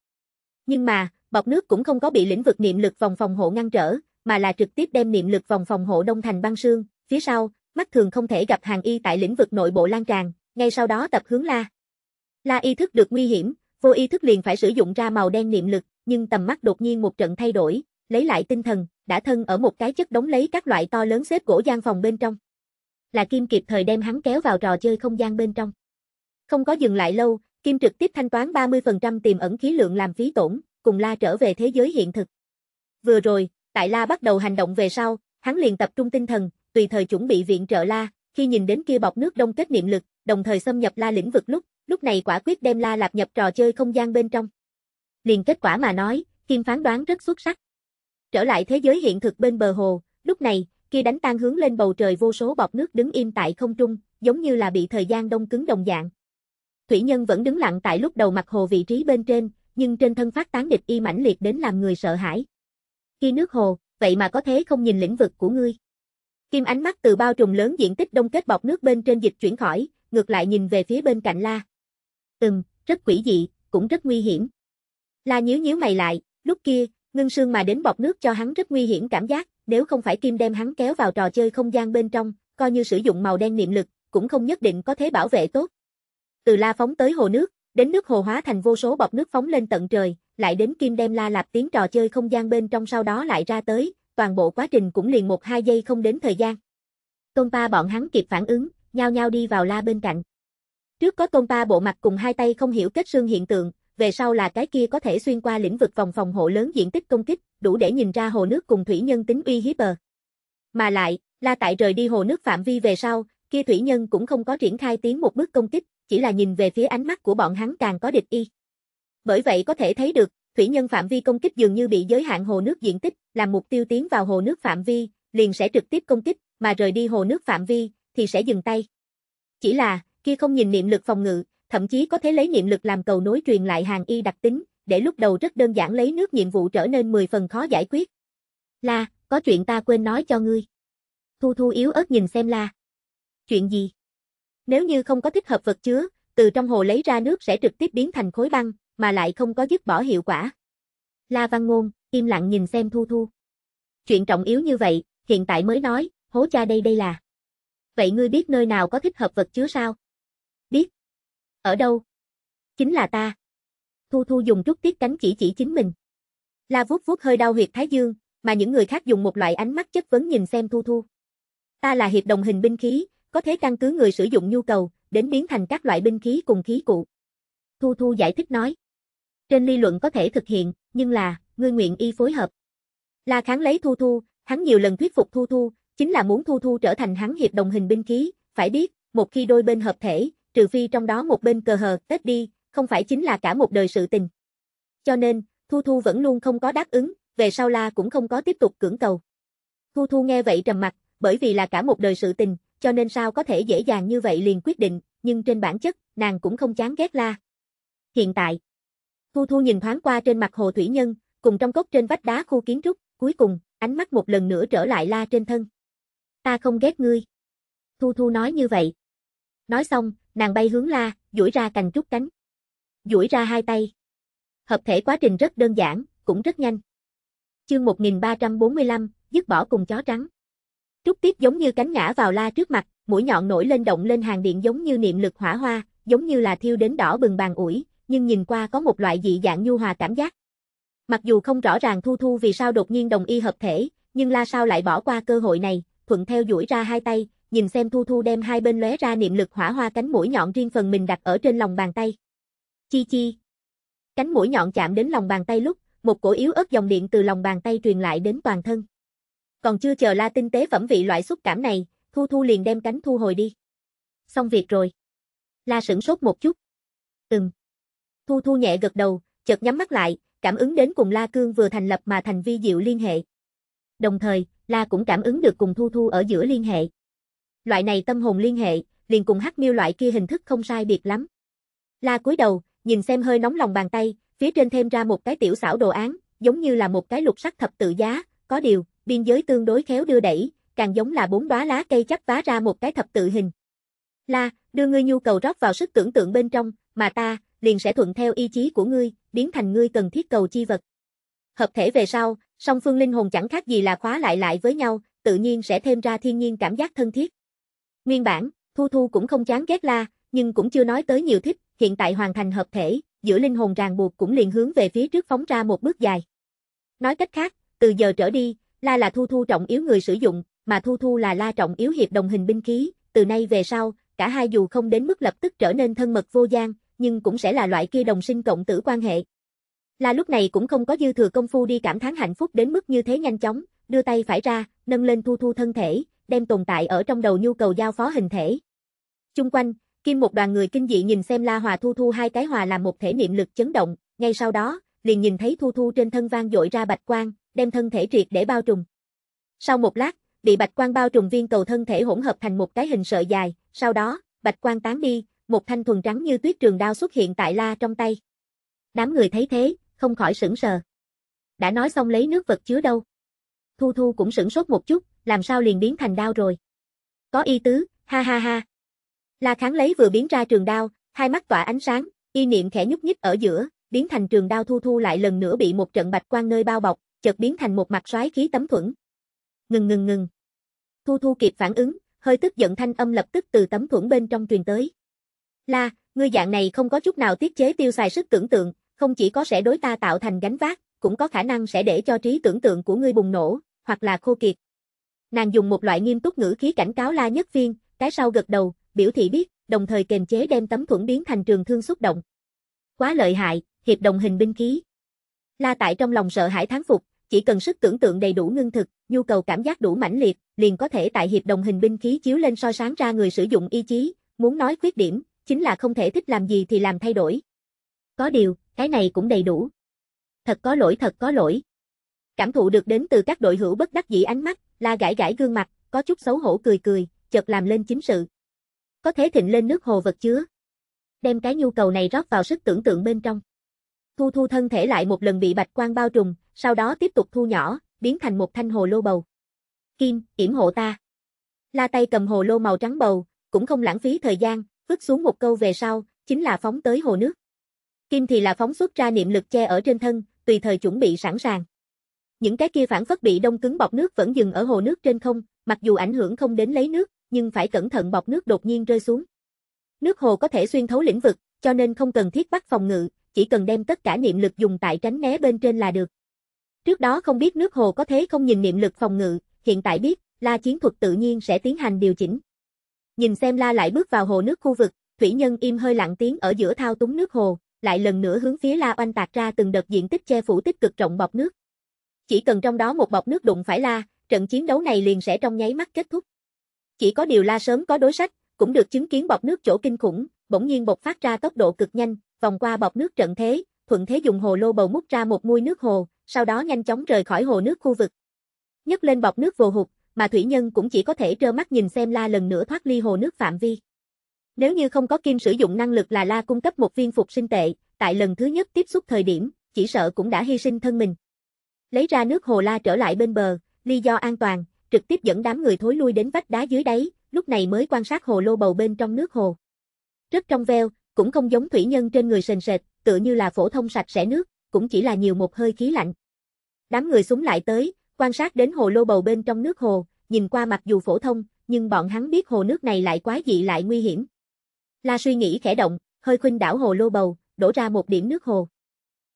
Nhưng mà, bọc nước cũng không có bị lĩnh vực niệm lực vòng phòng hộ ngăn trở, mà là trực tiếp đem niệm lực vòng phòng hộ đông thành băng sương, phía sau, mắt thường không thể gặp hàng y tại lĩnh vực nội bộ lan tràn, ngay sau đó tập hướng La. La ý thức được nguy hiểm, vô ý thức liền phải sử dụng ra màu đen niệm lực, nhưng tầm mắt đột nhiên một trận thay đổi, lấy lại tinh thần, đã thân ở một cái chất đống lấy các loại to lớn xếp gỗ gian phòng bên trong là Kim kịp thời đem hắn kéo vào trò chơi không gian bên trong. Không có dừng lại lâu, Kim trực tiếp thanh toán 30% tiềm ẩn khí lượng làm phí tổn, cùng La trở về thế giới hiện thực. Vừa rồi, tại La bắt đầu hành động về sau, hắn liền tập trung tinh thần, tùy thời chuẩn bị viện trợ La, khi nhìn đến kia bọc nước đông kết niệm lực, đồng thời xâm nhập La lĩnh vực lúc, lúc này quả quyết đem La lạp nhập trò chơi không gian bên trong. Liền kết quả mà nói, Kim phán đoán rất xuất sắc. Trở lại thế giới hiện thực bên bờ hồ, lúc này, khi đánh tan hướng lên bầu trời vô số bọt nước đứng im tại không trung, giống như là bị thời gian đông cứng đồng dạng. Thủy nhân vẫn đứng lặng tại lúc đầu mặt hồ vị trí bên trên, nhưng trên thân phát tán địch y mãnh liệt đến làm người sợ hãi. Khi nước hồ, vậy mà có thế không nhìn lĩnh vực của ngươi. Kim ánh mắt từ bao trùm lớn diện tích đông kết bọt nước bên trên dịch chuyển khỏi, ngược lại nhìn về phía bên cạnh La. Ừm, rất quỷ dị, cũng rất nguy hiểm. La nhíu nhíu mày lại, lúc kia, ngưng sương mà đến bọt nước cho hắn rất nguy hiểm cảm giác, nếu không phải Kim đem hắn kéo vào trò chơi không gian bên trong, coi như sử dụng màu đen niệm lực, cũng không nhất định có thể bảo vệ tốt. Từ la phóng tới hồ nước, đến nước hồ hóa thành vô số bọc nước phóng lên tận trời, lại đến Kim đem la lạp tiếng trò chơi không gian bên trong sau đó lại ra tới, toàn bộ quá trình cũng liền một hai giây không đến thời gian. Tôn Pa bọn hắn kịp phản ứng, nhao nhao đi vào la bên cạnh. Trước có Tôn Pa bộ mặt cùng hai tay không hiểu kết xương hiện tượng, về sau là cái kia có thể xuyên qua lĩnh vực vòng phòng hộ lớn diện tích công kích, đủ để nhìn ra hồ nước cùng thủy nhân tính uy hiếp bờ. Mà lại, La Tại rời đi hồ nước phạm vi về sau, kia thủy nhân cũng không có triển khai tiến một bước công kích, chỉ là nhìn về phía ánh mắt của bọn hắn càng có địch y. Bởi vậy có thể thấy được, thủy nhân phạm vi công kích dường như bị giới hạn hồ nước diện tích, làm mục tiêu tiến vào hồ nước phạm vi, liền sẽ trực tiếp công kích, mà rời đi hồ nước phạm vi thì sẽ dừng tay. Chỉ là, kia không nhìn niệm lực phòng ngự, thậm chí có thể lấy niệm lực làm cầu nối truyền lại hàng y đặc tính, để lúc đầu rất đơn giản lấy nước nhiệm vụ trở nên 10 phần khó giải quyết. La, có chuyện ta quên nói cho ngươi. Thu Thu yếu ớt nhìn xem La. Chuyện gì? Nếu như không có thích hợp vật chứa, từ trong hồ lấy ra nước sẽ trực tiếp biến thành khối băng, mà lại không có dứt bỏ hiệu quả. La Văn Ngôn, im lặng nhìn xem Thu Thu. Chuyện trọng yếu như vậy, hiện tại mới nói, hố cha đây đây là. Vậy ngươi biết nơi nào có thích hợp vật chứa sao? Biết. Ở đâu? Chính là ta. Thu Thu dùng chút tiết cánh chỉ chỉ chính mình. La vuốt vuốt hơi đau huyệt thái dương, mà những người khác dùng một loại ánh mắt chất vấn nhìn xem Thu Thu. Ta là hiệp đồng hình binh khí, có thể căn cứ người sử dụng nhu cầu, đến biến thành các loại binh khí cùng khí cụ. Thu Thu giải thích nói. Trên lý luận có thể thực hiện, nhưng là, ngươi nguyện y phối hợp. La kháng lấy Thu Thu, hắn nhiều lần thuyết phục Thu Thu, chính là muốn Thu Thu trở thành hắn hiệp đồng hình binh khí, phải biết, một khi đôi bên hợp thể, trừ phi trong đó một bên cờ hờ, tết đi, không phải chính là cả một đời sự tình. Cho nên, Thu Thu vẫn luôn không có đáp ứng, về sau la cũng không có tiếp tục cưỡng cầu. Thu Thu nghe vậy trầm mặt, bởi vì là cả một đời sự tình, cho nên sao có thể dễ dàng như vậy liền quyết định, nhưng trên bản chất, nàng cũng không chán ghét la. Hiện tại, Thu Thu nhìn thoáng qua trên mặt hồ thủy nhân, cùng trong cốc trên vách đá khu kiến trúc, cuối cùng, ánh mắt một lần nữa trở lại la trên thân. Ta không ghét ngươi. Thu Thu nói như vậy. Nói xong, nàng bay hướng la, duỗi ra cành trúc cánh. duỗi ra hai tay. Hợp thể quá trình rất đơn giản, cũng rất nhanh. Chương 1345, dứt bỏ cùng chó trắng. Trúc tiếp giống như cánh ngã vào la trước mặt, mũi nhọn nổi lên động lên hàng điện giống như niệm lực hỏa hoa, giống như là thiêu đến đỏ bừng bàn ủi, nhưng nhìn qua có một loại dị dạng nhu hòa cảm giác. Mặc dù không rõ ràng Thu Thu vì sao đột nhiên đồng y hợp thể, nhưng La sao lại bỏ qua cơ hội này, thuận theo duỗi ra hai tay, nhìn xem Thu Thu đem hai bên lóe ra niệm lực hỏa hoa cánh mũi nhọn riêng phần mình đặt ở trên lòng bàn tay. Chi chi. Cánh mũi nhọn chạm đến lòng bàn tay lúc, một cổ yếu ớt dòng điện từ lòng bàn tay truyền lại đến toàn thân. Còn chưa chờ La Tinh tế phẩm vị loại xúc cảm này, Thu Thu liền đem cánh thu hồi đi. Xong việc rồi. La sửng sốt một chút. Ừm. Thu Thu nhẹ gật đầu, chợt nhắm mắt lại, cảm ứng đến cùng La Cương vừa thành lập mà thành vi diệu liên hệ. Đồng thời, La cũng cảm ứng được cùng Thu Thu ở giữa liên hệ loại này tâm hồn liên hệ, liền cùng hắc miêu loại kia hình thức không sai biệt lắm. La cúi đầu, nhìn xem hơi nóng lòng bàn tay, phía trên thêm ra một cái tiểu xảo đồ án, giống như là một cái lục sắc thập tự giá, có điều, biên giới tương đối khéo đưa đẩy, càng giống là bốn đóa lá cây chắp vá ra một cái thập tự hình. La, đưa ngươi nhu cầu rót vào sức tưởng tượng bên trong, mà ta, liền sẽ thuận theo ý chí của ngươi, biến thành ngươi cần thiết cầu chi vật. Hợp thể về sau, song phương linh hồn chẳng khác gì là khóa lại lại với nhau, tự nhiên sẽ thêm ra thiên nhiên cảm giác thân thiết. Nguyên bản, Thu Thu cũng không chán ghét la, nhưng cũng chưa nói tới nhiều thích, hiện tại hoàn thành hợp thể, giữa linh hồn ràng buộc cũng liền hướng về phía trước phóng ra một bước dài. Nói cách khác, từ giờ trở đi, La là Thu Thu trọng yếu người sử dụng, mà Thu Thu là La trọng yếu hiệp đồng hình binh khí, từ nay về sau, cả hai dù không đến mức lập tức trở nên thân mật vô gian, nhưng cũng sẽ là loại kia đồng sinh cộng tử quan hệ. La lúc này cũng không có dư thừa công phu đi cảm thán hạnh phúc đến mức như thế nhanh chóng, đưa tay phải ra, nâng lên Thu Thu thân thể, đem tồn tại ở trong đầu nhu cầu giao phó hình thể. Chung quanh, Kim một đoàn người kinh dị nhìn xem La Hòa Thu Thu hai cái hòa làm một thể niệm lực chấn động, ngay sau đó, liền nhìn thấy Thu Thu trên thân vang dội ra bạch quang, đem thân thể triệt để bao trùm. Sau một lát, bị bạch quang bao trùm viên cầu thân thể hỗn hợp thành một cái hình sợi dài, sau đó, bạch quang tán đi, một thanh thuần trắng như tuyết trường đao xuất hiện tại La trong tay. Đám người thấy thế, không khỏi sửng sờ. Đã nói xong lấy nước vật chứa đâu. Thu Thu cũng sửng sốt một chút, làm sao liền biến thành đao rồi. Có y tứ, ha ha ha. La Kháng lấy vừa biến ra trường đao, hai mắt tỏa ánh sáng, y niệm khẽ nhúc nhích ở giữa, biến thành trường đao thu thu lại lần nữa bị một trận bạch quang nơi bao bọc, chợt biến thành một mặt xoáy khí tấm thuẫn. Ngừng ngừng ngừng. Thu thu kịp phản ứng, hơi tức giận thanh âm lập tức từ tấm thuẫn bên trong truyền tới. La, ngươi dạng này không có chút nào tiết chế tiêu xài sức tưởng tượng, không chỉ có sẽ đối ta tạo thành gánh vác, cũng có khả năng sẽ để cho trí tưởng tượng của ngươi bùng nổ, hoặc là khô kiệt, Nàng dùng một loại nghiêm túc ngữ khí cảnh cáo La Nhất viên, cái sau gật đầu, biểu thị biết, đồng thời kềm chế đem tấm thuẫn biến thành trường thương xúc động. Quá lợi hại, hiệp đồng hình binh khí. La Tại trong lòng sợ hãi thán phục, chỉ cần sức tưởng tượng đầy đủ ngưng thực, nhu cầu cảm giác đủ mãnh liệt, liền có thể tại hiệp đồng hình binh khí chiếu lên soi sáng ra người sử dụng ý chí, muốn nói khuyết điểm, chính là không thể thích làm gì thì làm thay đổi. Có điều, cái này cũng đầy đủ. Thật có lỗi thật có lỗi. Cảm thụ được đến từ các đội hữu bất đắc dĩ ánh mắt, la gãi gãi gương mặt, có chút xấu hổ cười cười, chợt làm lên chính sự. Có thế thịnh lên nước hồ vật chứa. Đem cái nhu cầu này rót vào sức tưởng tượng bên trong. Thu thu thân thể lại một lần bị bạch quang bao trùm, sau đó tiếp tục thu nhỏ, biến thành một thanh hồ lô bầu. Kim, kiểm hộ ta. La tay cầm hồ lô màu trắng bầu, cũng không lãng phí thời gian, vứt xuống một câu về sau, chính là phóng tới hồ nước. Kim thì là phóng xuất ra niệm lực che ở trên thân, tùy thời chuẩn bị sẵn sàng. Những cái kia phản phất bị đông cứng bọc nước vẫn dừng ở hồ nước trên không, mặc dù ảnh hưởng không đến lấy nước, nhưng phải cẩn thận bọc nước đột nhiên rơi xuống. Nước hồ có thể xuyên thấu lĩnh vực, cho nên không cần thiết bắt phòng ngự, chỉ cần đem tất cả niệm lực dùng tại tránh né bên trên là được. Trước đó không biết nước hồ có thế không nhìn niệm lực phòng ngự, hiện tại biết, la chiến thuật tự nhiên sẽ tiến hành điều chỉnh. Nhìn xem la lại bước vào hồ nước khu vực, thủy nhân im hơi lặng tiếng ở giữa thao túng nước hồ, lại lần nữa hướng phía la oanh tạc ra từng đợt diện tích che phủ tích cực rộng bọc nước. Chỉ cần trong đó một bọc nước đụng phải La, trận chiến đấu này liền sẽ trong nháy mắt kết thúc. Chỉ có điều La sớm có đối sách, cũng được chứng kiến bọc nước chỗ kinh khủng, bỗng nhiên bộc phát ra tốc độ cực nhanh, vòng qua bọc nước trận thế, thuận thế dùng hồ lô bầu múc ra một muôi nước hồ, sau đó nhanh chóng rời khỏi hồ nước khu vực. Nhấc lên bọc nước vô hụt, mà thủy nhân cũng chỉ có thể trơ mắt nhìn xem La lần nữa thoát ly hồ nước phạm vi. Nếu như không có kim sử dụng năng lực là La cung cấp một viên phục sinh tệ, tại lần thứ nhất tiếp xúc thời điểm, chỉ sợ cũng đã hy sinh thân mình lấy ra nước hồ la trở lại bên bờ, lý do an toàn, trực tiếp dẫn đám người thối lui đến vách đá dưới đáy, lúc này mới quan sát hồ lô bầu bên trong nước hồ. Rất trong veo, cũng không giống thủy nhân trên người sền sệt, tựa như là phổ thông sạch sẽ nước, cũng chỉ là nhiều một hơi khí lạnh. Đám người súng lại tới, quan sát đến hồ lô bầu bên trong nước hồ, nhìn qua mặc dù phổ thông, nhưng bọn hắn biết hồ nước này lại quá dị lại nguy hiểm. La suy nghĩ khẽ động, hơi khuynh đảo hồ lô bầu, đổ ra một điểm nước hồ.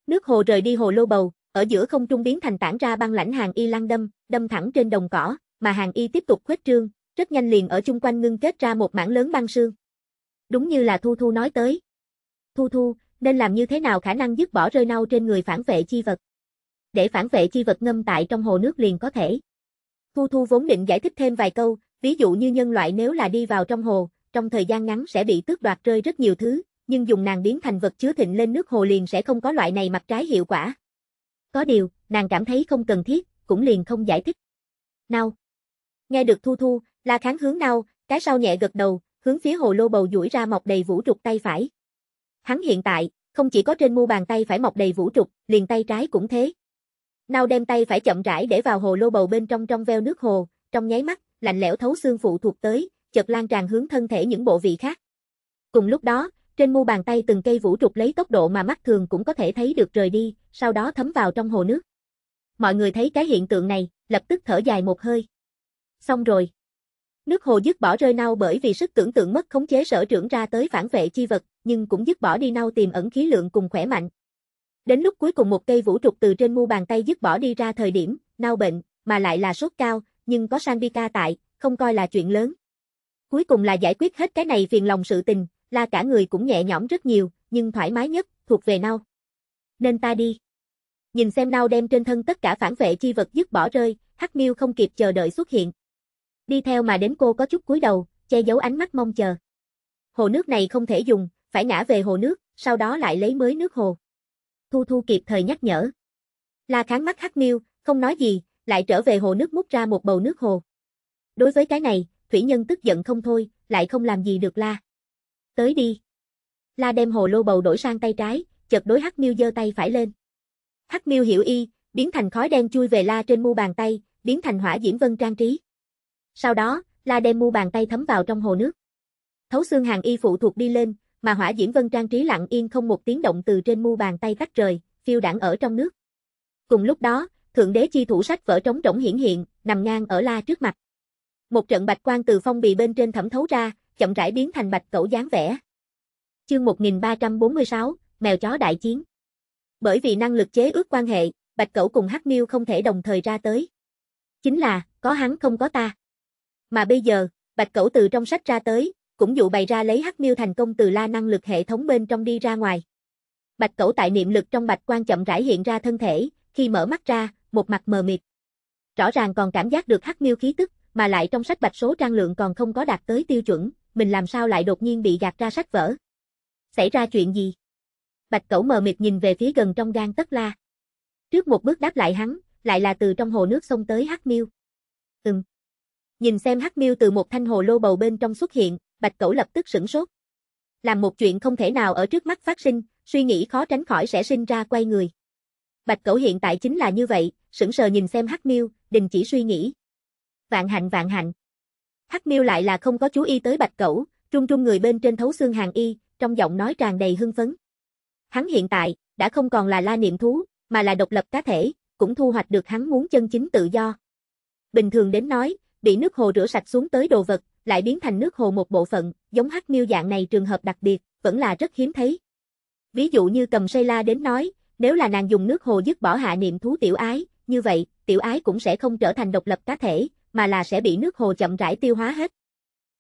Nước hồ rời đi hồ lô bầu, ở giữa không trung biến thành tản ra băng lãnh hàng y lăng đâm, đâm thẳng trên đồng cỏ, mà hàng y tiếp tục khuếch trương, rất nhanh liền ở chung quanh ngưng kết ra một mảng lớn băng sương. Đúng như là Thu Thu nói tới. Thu Thu, nên làm như thế nào khả năng dứt bỏ rơi nâu trên người phản vệ chi vật? Để phản vệ chi vật ngâm tại trong hồ nước liền có thể. Thu Thu vốn định giải thích thêm vài câu, ví dụ như nhân loại nếu là đi vào trong hồ, trong thời gian ngắn sẽ bị tước đoạt rơi rất nhiều thứ, nhưng dùng nàng biến thành vật chứa thịnh lên nước hồ liền sẽ không có loại này mặt trái hiệu quả, có điều, nàng cảm thấy không cần thiết, cũng liền không giải thích. Nào! Nghe được thu thu, la kháng hướng nào, cái sau nhẹ gật đầu, hướng phía hồ lô bầu duỗi ra mọc đầy vũ trục tay phải. Hắn hiện tại, không chỉ có trên mu bàn tay phải mọc đầy vũ trục, liền tay trái cũng thế. Nào đem tay phải chậm rãi để vào hồ lô bầu bên trong trong veo nước hồ, trong nháy mắt, lạnh lẽo thấu xương phụ thuộc tới, chợt lan tràn hướng thân thể những bộ vị khác. Cùng lúc đó, trên mu bàn tay từng cây vũ trục lấy tốc độ mà mắt thường cũng có thể thấy được rời đi, sau đó thấm vào trong hồ nước. Mọi người thấy cái hiện tượng này, lập tức thở dài một hơi. Xong rồi. Nước hồ dứt bỏ rơi nau bởi vì sức tưởng tượng mất khống chế sở trưởng ra tới phản vệ chi vật, nhưng cũng dứt bỏ đi nau tiềm ẩn khí lượng cùng khỏe mạnh. Đến lúc cuối cùng một cây vũ trục từ trên mu bàn tay dứt bỏ đi ra thời điểm, nau bệnh, mà lại là sốt cao, nhưng có sang đi ca tại, không coi là chuyện lớn. Cuối cùng là giải quyết hết cái này phiền lòng sự tình, la cả người cũng nhẹ nhõm rất nhiều, nhưng thoải mái nhất, thuộc về Nao. Nên ta đi. Nhìn xem Nao đem trên thân tất cả phản vệ chi vật dứt bỏ rơi, Hắc Miêu không kịp chờ đợi xuất hiện. Đi theo mà đến cô có chút cúi đầu, che giấu ánh mắt mong chờ. Hồ nước này không thể dùng, phải ngã về hồ nước, sau đó lại lấy mới nước hồ. Thu Thu kịp thời nhắc nhở. La kháng mắt Hắc Miêu, không nói gì, lại trở về hồ nước múc ra một bầu nước hồ. Đối với cái này, thủy nhân tức giận không thôi, lại không làm gì được La tới đi. La đem hồ lô bầu đổi sang tay trái, chợt đối Hắc Miêu giơ tay phải lên. Hắc Miêu hiểu y, biến thành khói đen chui về La trên mu bàn tay, biến thành hỏa diễm vân trang trí. Sau đó, La đem mu bàn tay thấm vào trong hồ nước. Thấu xương hàng y phụ thuộc đi lên, mà hỏa diễm vân trang trí lặng yên không một tiếng động từ trên mu bàn tay tách rời, phiêu đảng ở trong nước. Cùng lúc đó, thượng đế chi thủ sách vỡ trống rỗng hiển hiện, nằm ngang ở La trước mặt. Một trận bạch quang từ phong bì bên trên thẩm thấu ra, chậm rãi biến thành bạch cẩu dáng vẻ. Chương 1346, mèo chó đại chiến. Bởi vì năng lực chế ước quan hệ, bạch cẩu cùng hắc miêu không thể đồng thời ra tới. Chính là, có hắn không có ta. Mà bây giờ, bạch cẩu từ trong sách ra tới, cũng dụ bày ra lấy hắc miêu thành công từ la năng lực hệ thống bên trong đi ra ngoài. Bạch cẩu tại niệm lực trong bạch quan chậm rãi hiện ra thân thể, khi mở mắt ra, một mặt mờ mịt. Rõ ràng còn cảm giác được hắc miêu khí tức, mà lại trong sách bạch số trang lượng còn không có đạt tới tiêu chuẩn, mình làm sao lại đột nhiên bị gạt ra sách vở. Xảy ra chuyện gì? Bạch cẩu mờ mịt nhìn về phía gần trong gan tất la. Trước một bước đáp lại hắn, lại là từ trong hồ nước sông tới Hắc Miêu. Ừm. Nhìn xem Hắc Miêu từ một thanh hồ lô bầu bên trong xuất hiện, Bạch Cẩu lập tức sửng sốt. Làm một chuyện không thể nào ở trước mắt phát sinh, suy nghĩ khó tránh khỏi sẽ sinh ra quay người. Bạch Cẩu hiện tại chính là như vậy, sững sờ nhìn xem Hắc Miêu, đình chỉ suy nghĩ. Vạn hạnh vạn hạnh. Hắc miêu lại là không có chú ý tới bạch cẩu, trung trung người bên trên thấu xương hàng y, trong giọng nói tràn đầy hưng phấn. Hắn hiện tại, đã không còn là la niệm thú, mà là độc lập cá thể, cũng thu hoạch được hắn muốn chân chính tự do. Bình thường đến nói, bị nước hồ rửa sạch xuống tới đồ vật, lại biến thành nước hồ một bộ phận, giống hắc miêu dạng này trường hợp đặc biệt, vẫn là rất hiếm thấy. Ví dụ như cầm xây la đến nói, nếu là nàng dùng nước hồ dứt bỏ hạ niệm thú tiểu ái, như vậy, tiểu ái cũng sẽ không trở thành độc lập cá thể, mà là sẽ bị nước hồ chậm rãi tiêu hóa hết.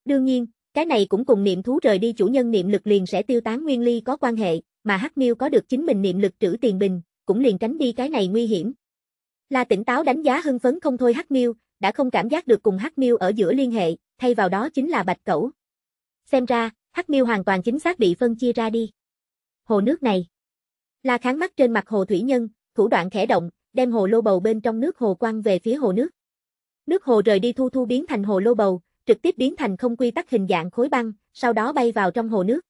Đương nhiên, cái này cũng cùng niệm thú rời đi chủ nhân niệm lực liền sẽ tiêu tán nguyên ly có quan hệ, mà Hắc Miêu có được chính mình niệm lực trữ tiền bình, cũng liền tránh đi cái này nguy hiểm. La tỉnh táo đánh giá hưng phấn không thôi Hắc Miêu, đã không cảm giác được cùng Hắc Miêu ở giữa liên hệ, thay vào đó chính là Bạch Cẩu. Xem ra, Hắc Miêu hoàn toàn chính xác bị phân chia ra đi. Hồ nước này. La kháng mắt trên mặt hồ thủy nhân, thủ đoạn khẽ động, đem hồ lô bầu bên trong nước hồ quăng về phía hồ nước. Nước hồ rời đi thu thu biến thành hồ lô bầu, trực tiếp biến thành không quy tắc hình dạng khối băng, sau đó bay vào trong hồ nước.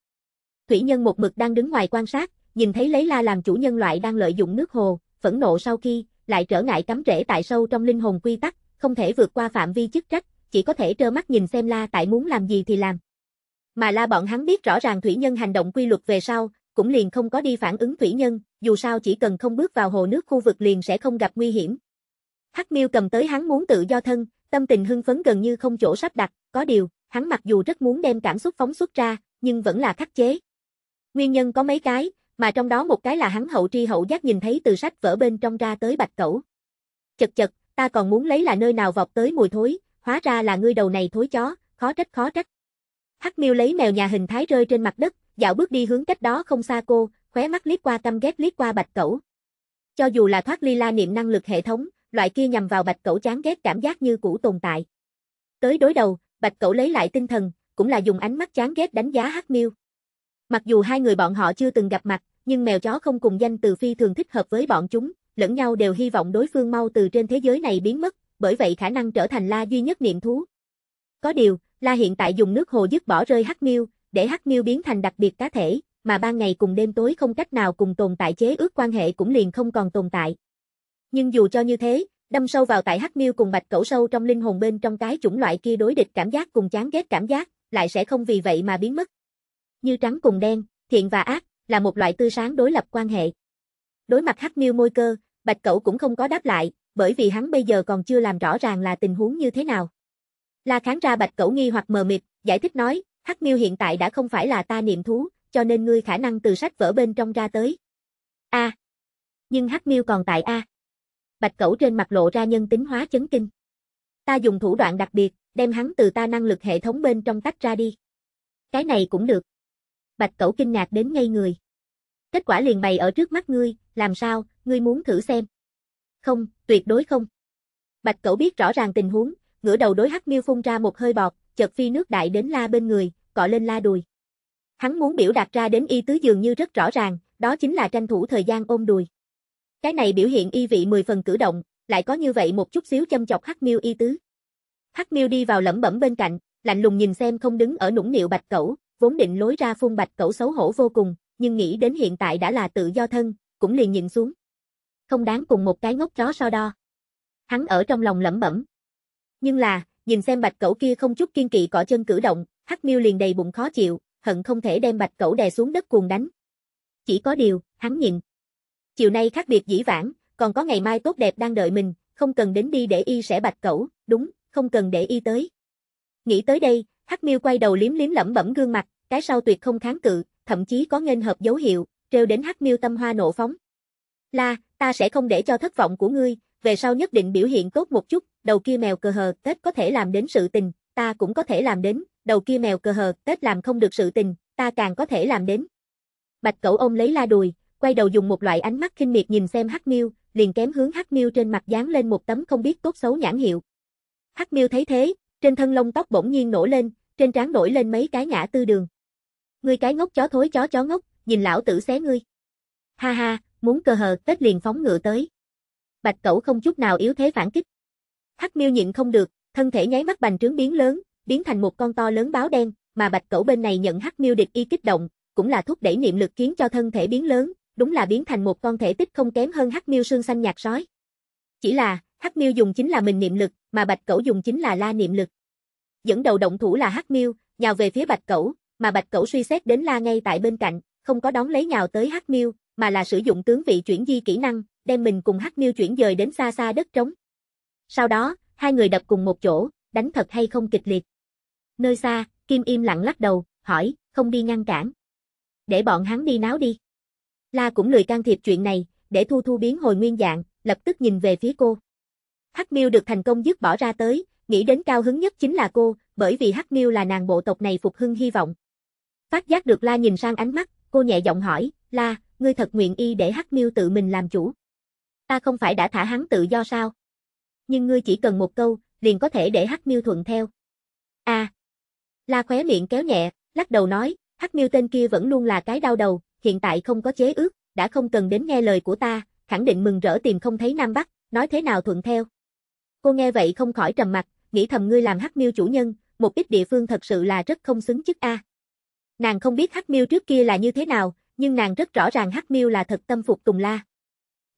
Thủy nhân một mực đang đứng ngoài quan sát, nhìn thấy lấy la làm chủ nhân loại đang lợi dụng nước hồ, phẫn nộ sau khi, lại trở ngại cắm rễ tại sâu trong linh hồn quy tắc, không thể vượt qua phạm vi chức trách, chỉ có thể trơ mắt nhìn xem la tại muốn làm gì thì làm. Mà la bọn hắn biết rõ ràng thủy nhân hành động quy luật về sau, cũng liền không có đi phản ứng thủy nhân, dù sao chỉ cần không bước vào hồ nước khu vực liền sẽ không gặp nguy hiểm, Hắc Miêu cầm tới hắn muốn tự do thân, tâm tình hưng phấn gần như không chỗ sắp đặt, có điều, hắn mặc dù rất muốn đem cảm xúc phóng xuất ra, nhưng vẫn là khắc chế. Nguyên nhân có mấy cái, mà trong đó một cái là hắn hậu tri hậu giác nhìn thấy từ sách vỡ bên trong ra tới bạch cẩu. Chật chật, ta còn muốn lấy là nơi nào vọt tới mùi thối, hóa ra là ngươi đầu này thối chó, khó trách khó trách. Hắc Miêu lấy mèo nhà hình thái rơi trên mặt đất, dạo bước đi hướng cách đó không xa cô, khóe mắt liếc qua căm ghét liếc qua bạch cẩu. Cho dù là thoát ly la niệm năng lực hệ thống, loại kia nhằm vào bạch cẩu chán ghét cảm giác như cũ tồn tại. Tới đối đầu, bạch cẩu lấy lại tinh thần, cũng là dùng ánh mắt chán ghét đánh giá Hắc Miêu. Mặc dù hai người bọn họ chưa từng gặp mặt, nhưng mèo chó không cùng danh từ phi thường thích hợp với bọn chúng, lẫn nhau đều hy vọng đối phương mau từ trên thế giới này biến mất, bởi vậy khả năng trở thành La duy nhất niệm thú. Có điều, La hiện tại dùng nước hồ dứt bỏ rơi Hắc Miêu, để Hắc Miêu biến thành đặc biệt cá thể, mà ban ngày cùng đêm tối không cách nào cùng tồn tại chế ước quan hệ cũng liền không còn tồn tại. Nhưng dù cho như thế, đâm sâu vào tại hắc miêu cùng bạch cẩu sâu trong linh hồn bên trong cái chủng loại kia đối địch cảm giác cùng chán ghét cảm giác, lại sẽ không vì vậy mà biến mất. Như trắng cùng đen, thiện và ác, là một loại tư sáng đối lập quan hệ. Đối mặt hắc miêu môi cơ, bạch cẩu cũng không có đáp lại, bởi vì hắn bây giờ còn chưa làm rõ ràng là tình huống như thế nào. La kháng ra bạch cẩu nghi hoặc mờ mịt, giải thích nói, hắc miêu hiện tại đã không phải là ta niệm thú, cho nên ngươi khả năng từ sách vỡ bên trong ra tới. A. À. Nhưng hắc miêu còn tại A. À bạch cẩu trên mặt lộ ra nhân tính hóa chấn kinh. Ta dùng thủ đoạn đặc biệt, đem hắn từ ta năng lực hệ thống bên trong tách ra đi. Cái này cũng được. Bạch cẩu kinh ngạc đến ngây người. Kết quả liền bày ở trước mắt ngươi, làm sao, ngươi muốn thử xem. Không, tuyệt đối không. Bạch cẩu biết rõ ràng tình huống, ngửa đầu đối hắc miêu phun ra một hơi bọt, chợt phi nước đại đến la bên người, cọ lên la đùi. Hắn muốn biểu đạt ra đến y tứ dường như rất rõ ràng, đó chính là tranh thủ thời gian ôm đùi. Cái này biểu hiện y vị mười phần cử động, lại có như vậy một chút xíu châm chọc Hắc Miêu y tứ. Hắc Miêu đi vào lẩm bẩm bên cạnh, lạnh lùng nhìn xem không đứng ở nũng nịu Bạch Cẩu, vốn định lối ra phun Bạch Cẩu xấu hổ vô cùng, nhưng nghĩ đến hiện tại đã là tự do thân, cũng liền nhìn xuống. Không đáng cùng một cái ngốc chó so đo. Hắn ở trong lòng lẩm bẩm. Nhưng là, nhìn xem Bạch Cẩu kia không chút kiên kỵ cọ chân cử động, Hắc Miêu liền đầy bụng khó chịu, hận không thể đem Bạch Cẩu đè xuống đất cuồng đánh. Chỉ có điều, hắn nhìn, chiều nay khác biệt dĩ vãng, còn có ngày mai tốt đẹp đang đợi mình, không cần đến đi để y sẽ bạch cẩu, đúng, không cần để y tới. Nghĩ tới đây, Hắc Miêu quay đầu liếm liếm lẩm bẩm gương mặt, cái sau tuyệt không kháng cự, thậm chí có nghênh hợp dấu hiệu, trêu đến Hắc Miêu tâm hoa nộ phóng. "La, ta sẽ không để cho thất vọng của ngươi, về sau nhất định biểu hiện tốt một chút, đầu kia mèo cờ hờ, Tết có thể làm đến sự tình, ta cũng có thể làm đến, đầu kia mèo cờ hờ, Tết làm không được sự tình, ta càng có thể làm đến." Bạch Cẩu ôm lấy La đùi, quay đầu dùng một loại ánh mắt khinh miệt nhìn xem Hắc Miêu, liền kém hướng Hắc Miêu trên mặt dán lên một tấm không biết tốt xấu nhãn hiệu. Hắc Miêu thấy thế, trên thân lông tóc bỗng nhiên nổi lên, trên trán nổi lên mấy cái ngã tư đường. Ngươi cái ngốc chó thối chó chó ngốc, nhìn lão tử xé ngươi. Ha ha, muốn cơ hờ, Tết liền phóng ngựa tới. Bạch Cẩu không chút nào yếu thế phản kích. Hắc Miêu nhịn không được, thân thể nháy mắt bành trướng biến lớn, biến thành một con to lớn báo đen, mà Bạch Cẩu bên này nhận Hắc Miêu địch y kích động, cũng là thúc đẩy niệm lực khiến cho thân thể biến lớn, đúng là biến thành một con thể tích không kém hơn hắc miêu sương xanh nhạt sói. Chỉ là, hắc miêu dùng chính là mình niệm lực, mà bạch cẩu dùng chính là la niệm lực. Dẫn đầu động thủ là hắc miêu, nhào về phía bạch cẩu, mà bạch cẩu suy xét đến la ngay tại bên cạnh, không có đón lấy nhào tới hắc miêu, mà là sử dụng tướng vị chuyển di kỹ năng, đem mình cùng hắc miêu chuyển dời đến xa xa đất trống. Sau đó, hai người đập cùng một chỗ, đánh thật hay không kịch liệt. Nơi xa, Kim im lặng lắc đầu, hỏi, không đi ngăn cản. Để bọn hắn đi náo đi. La cũng lười can thiệp chuyện này, để Thu Thu biến hồi nguyên dạng, lập tức nhìn về phía cô. Hắc Miêu được thành công dứt bỏ ra tới, nghĩ đến cao hứng nhất chính là cô, bởi vì Hắc Miêu là nàng bộ tộc này phục hưng hy vọng. Phát giác được La nhìn sang ánh mắt, cô nhẹ giọng hỏi, "La, ngươi thật nguyện y để Hắc Miêu tự mình làm chủ? Ta không phải đã thả hắn tự do sao? Nhưng ngươi chỉ cần một câu, liền có thể để Hắc Miêu thuận theo." "A." À. La khóe miệng kéo nhẹ, lắc đầu nói, Hắc Miêu tên kia vẫn luôn là cái đau đầu, hiện tại không có chế ước, đã không cần đến nghe lời của ta, khẳng định mừng rỡ tìm không thấy Nam Bắc, nói thế nào thuận theo. Cô nghe vậy không khỏi trầm mặt, nghĩ thầm ngươi làm hắc miêu chủ nhân, một ít địa phương thật sự là rất không xứng chức a. Nàng không biết hắc miêu trước kia là như thế nào, nhưng nàng rất rõ ràng hắc miêu là thật tâm phục Tùng La.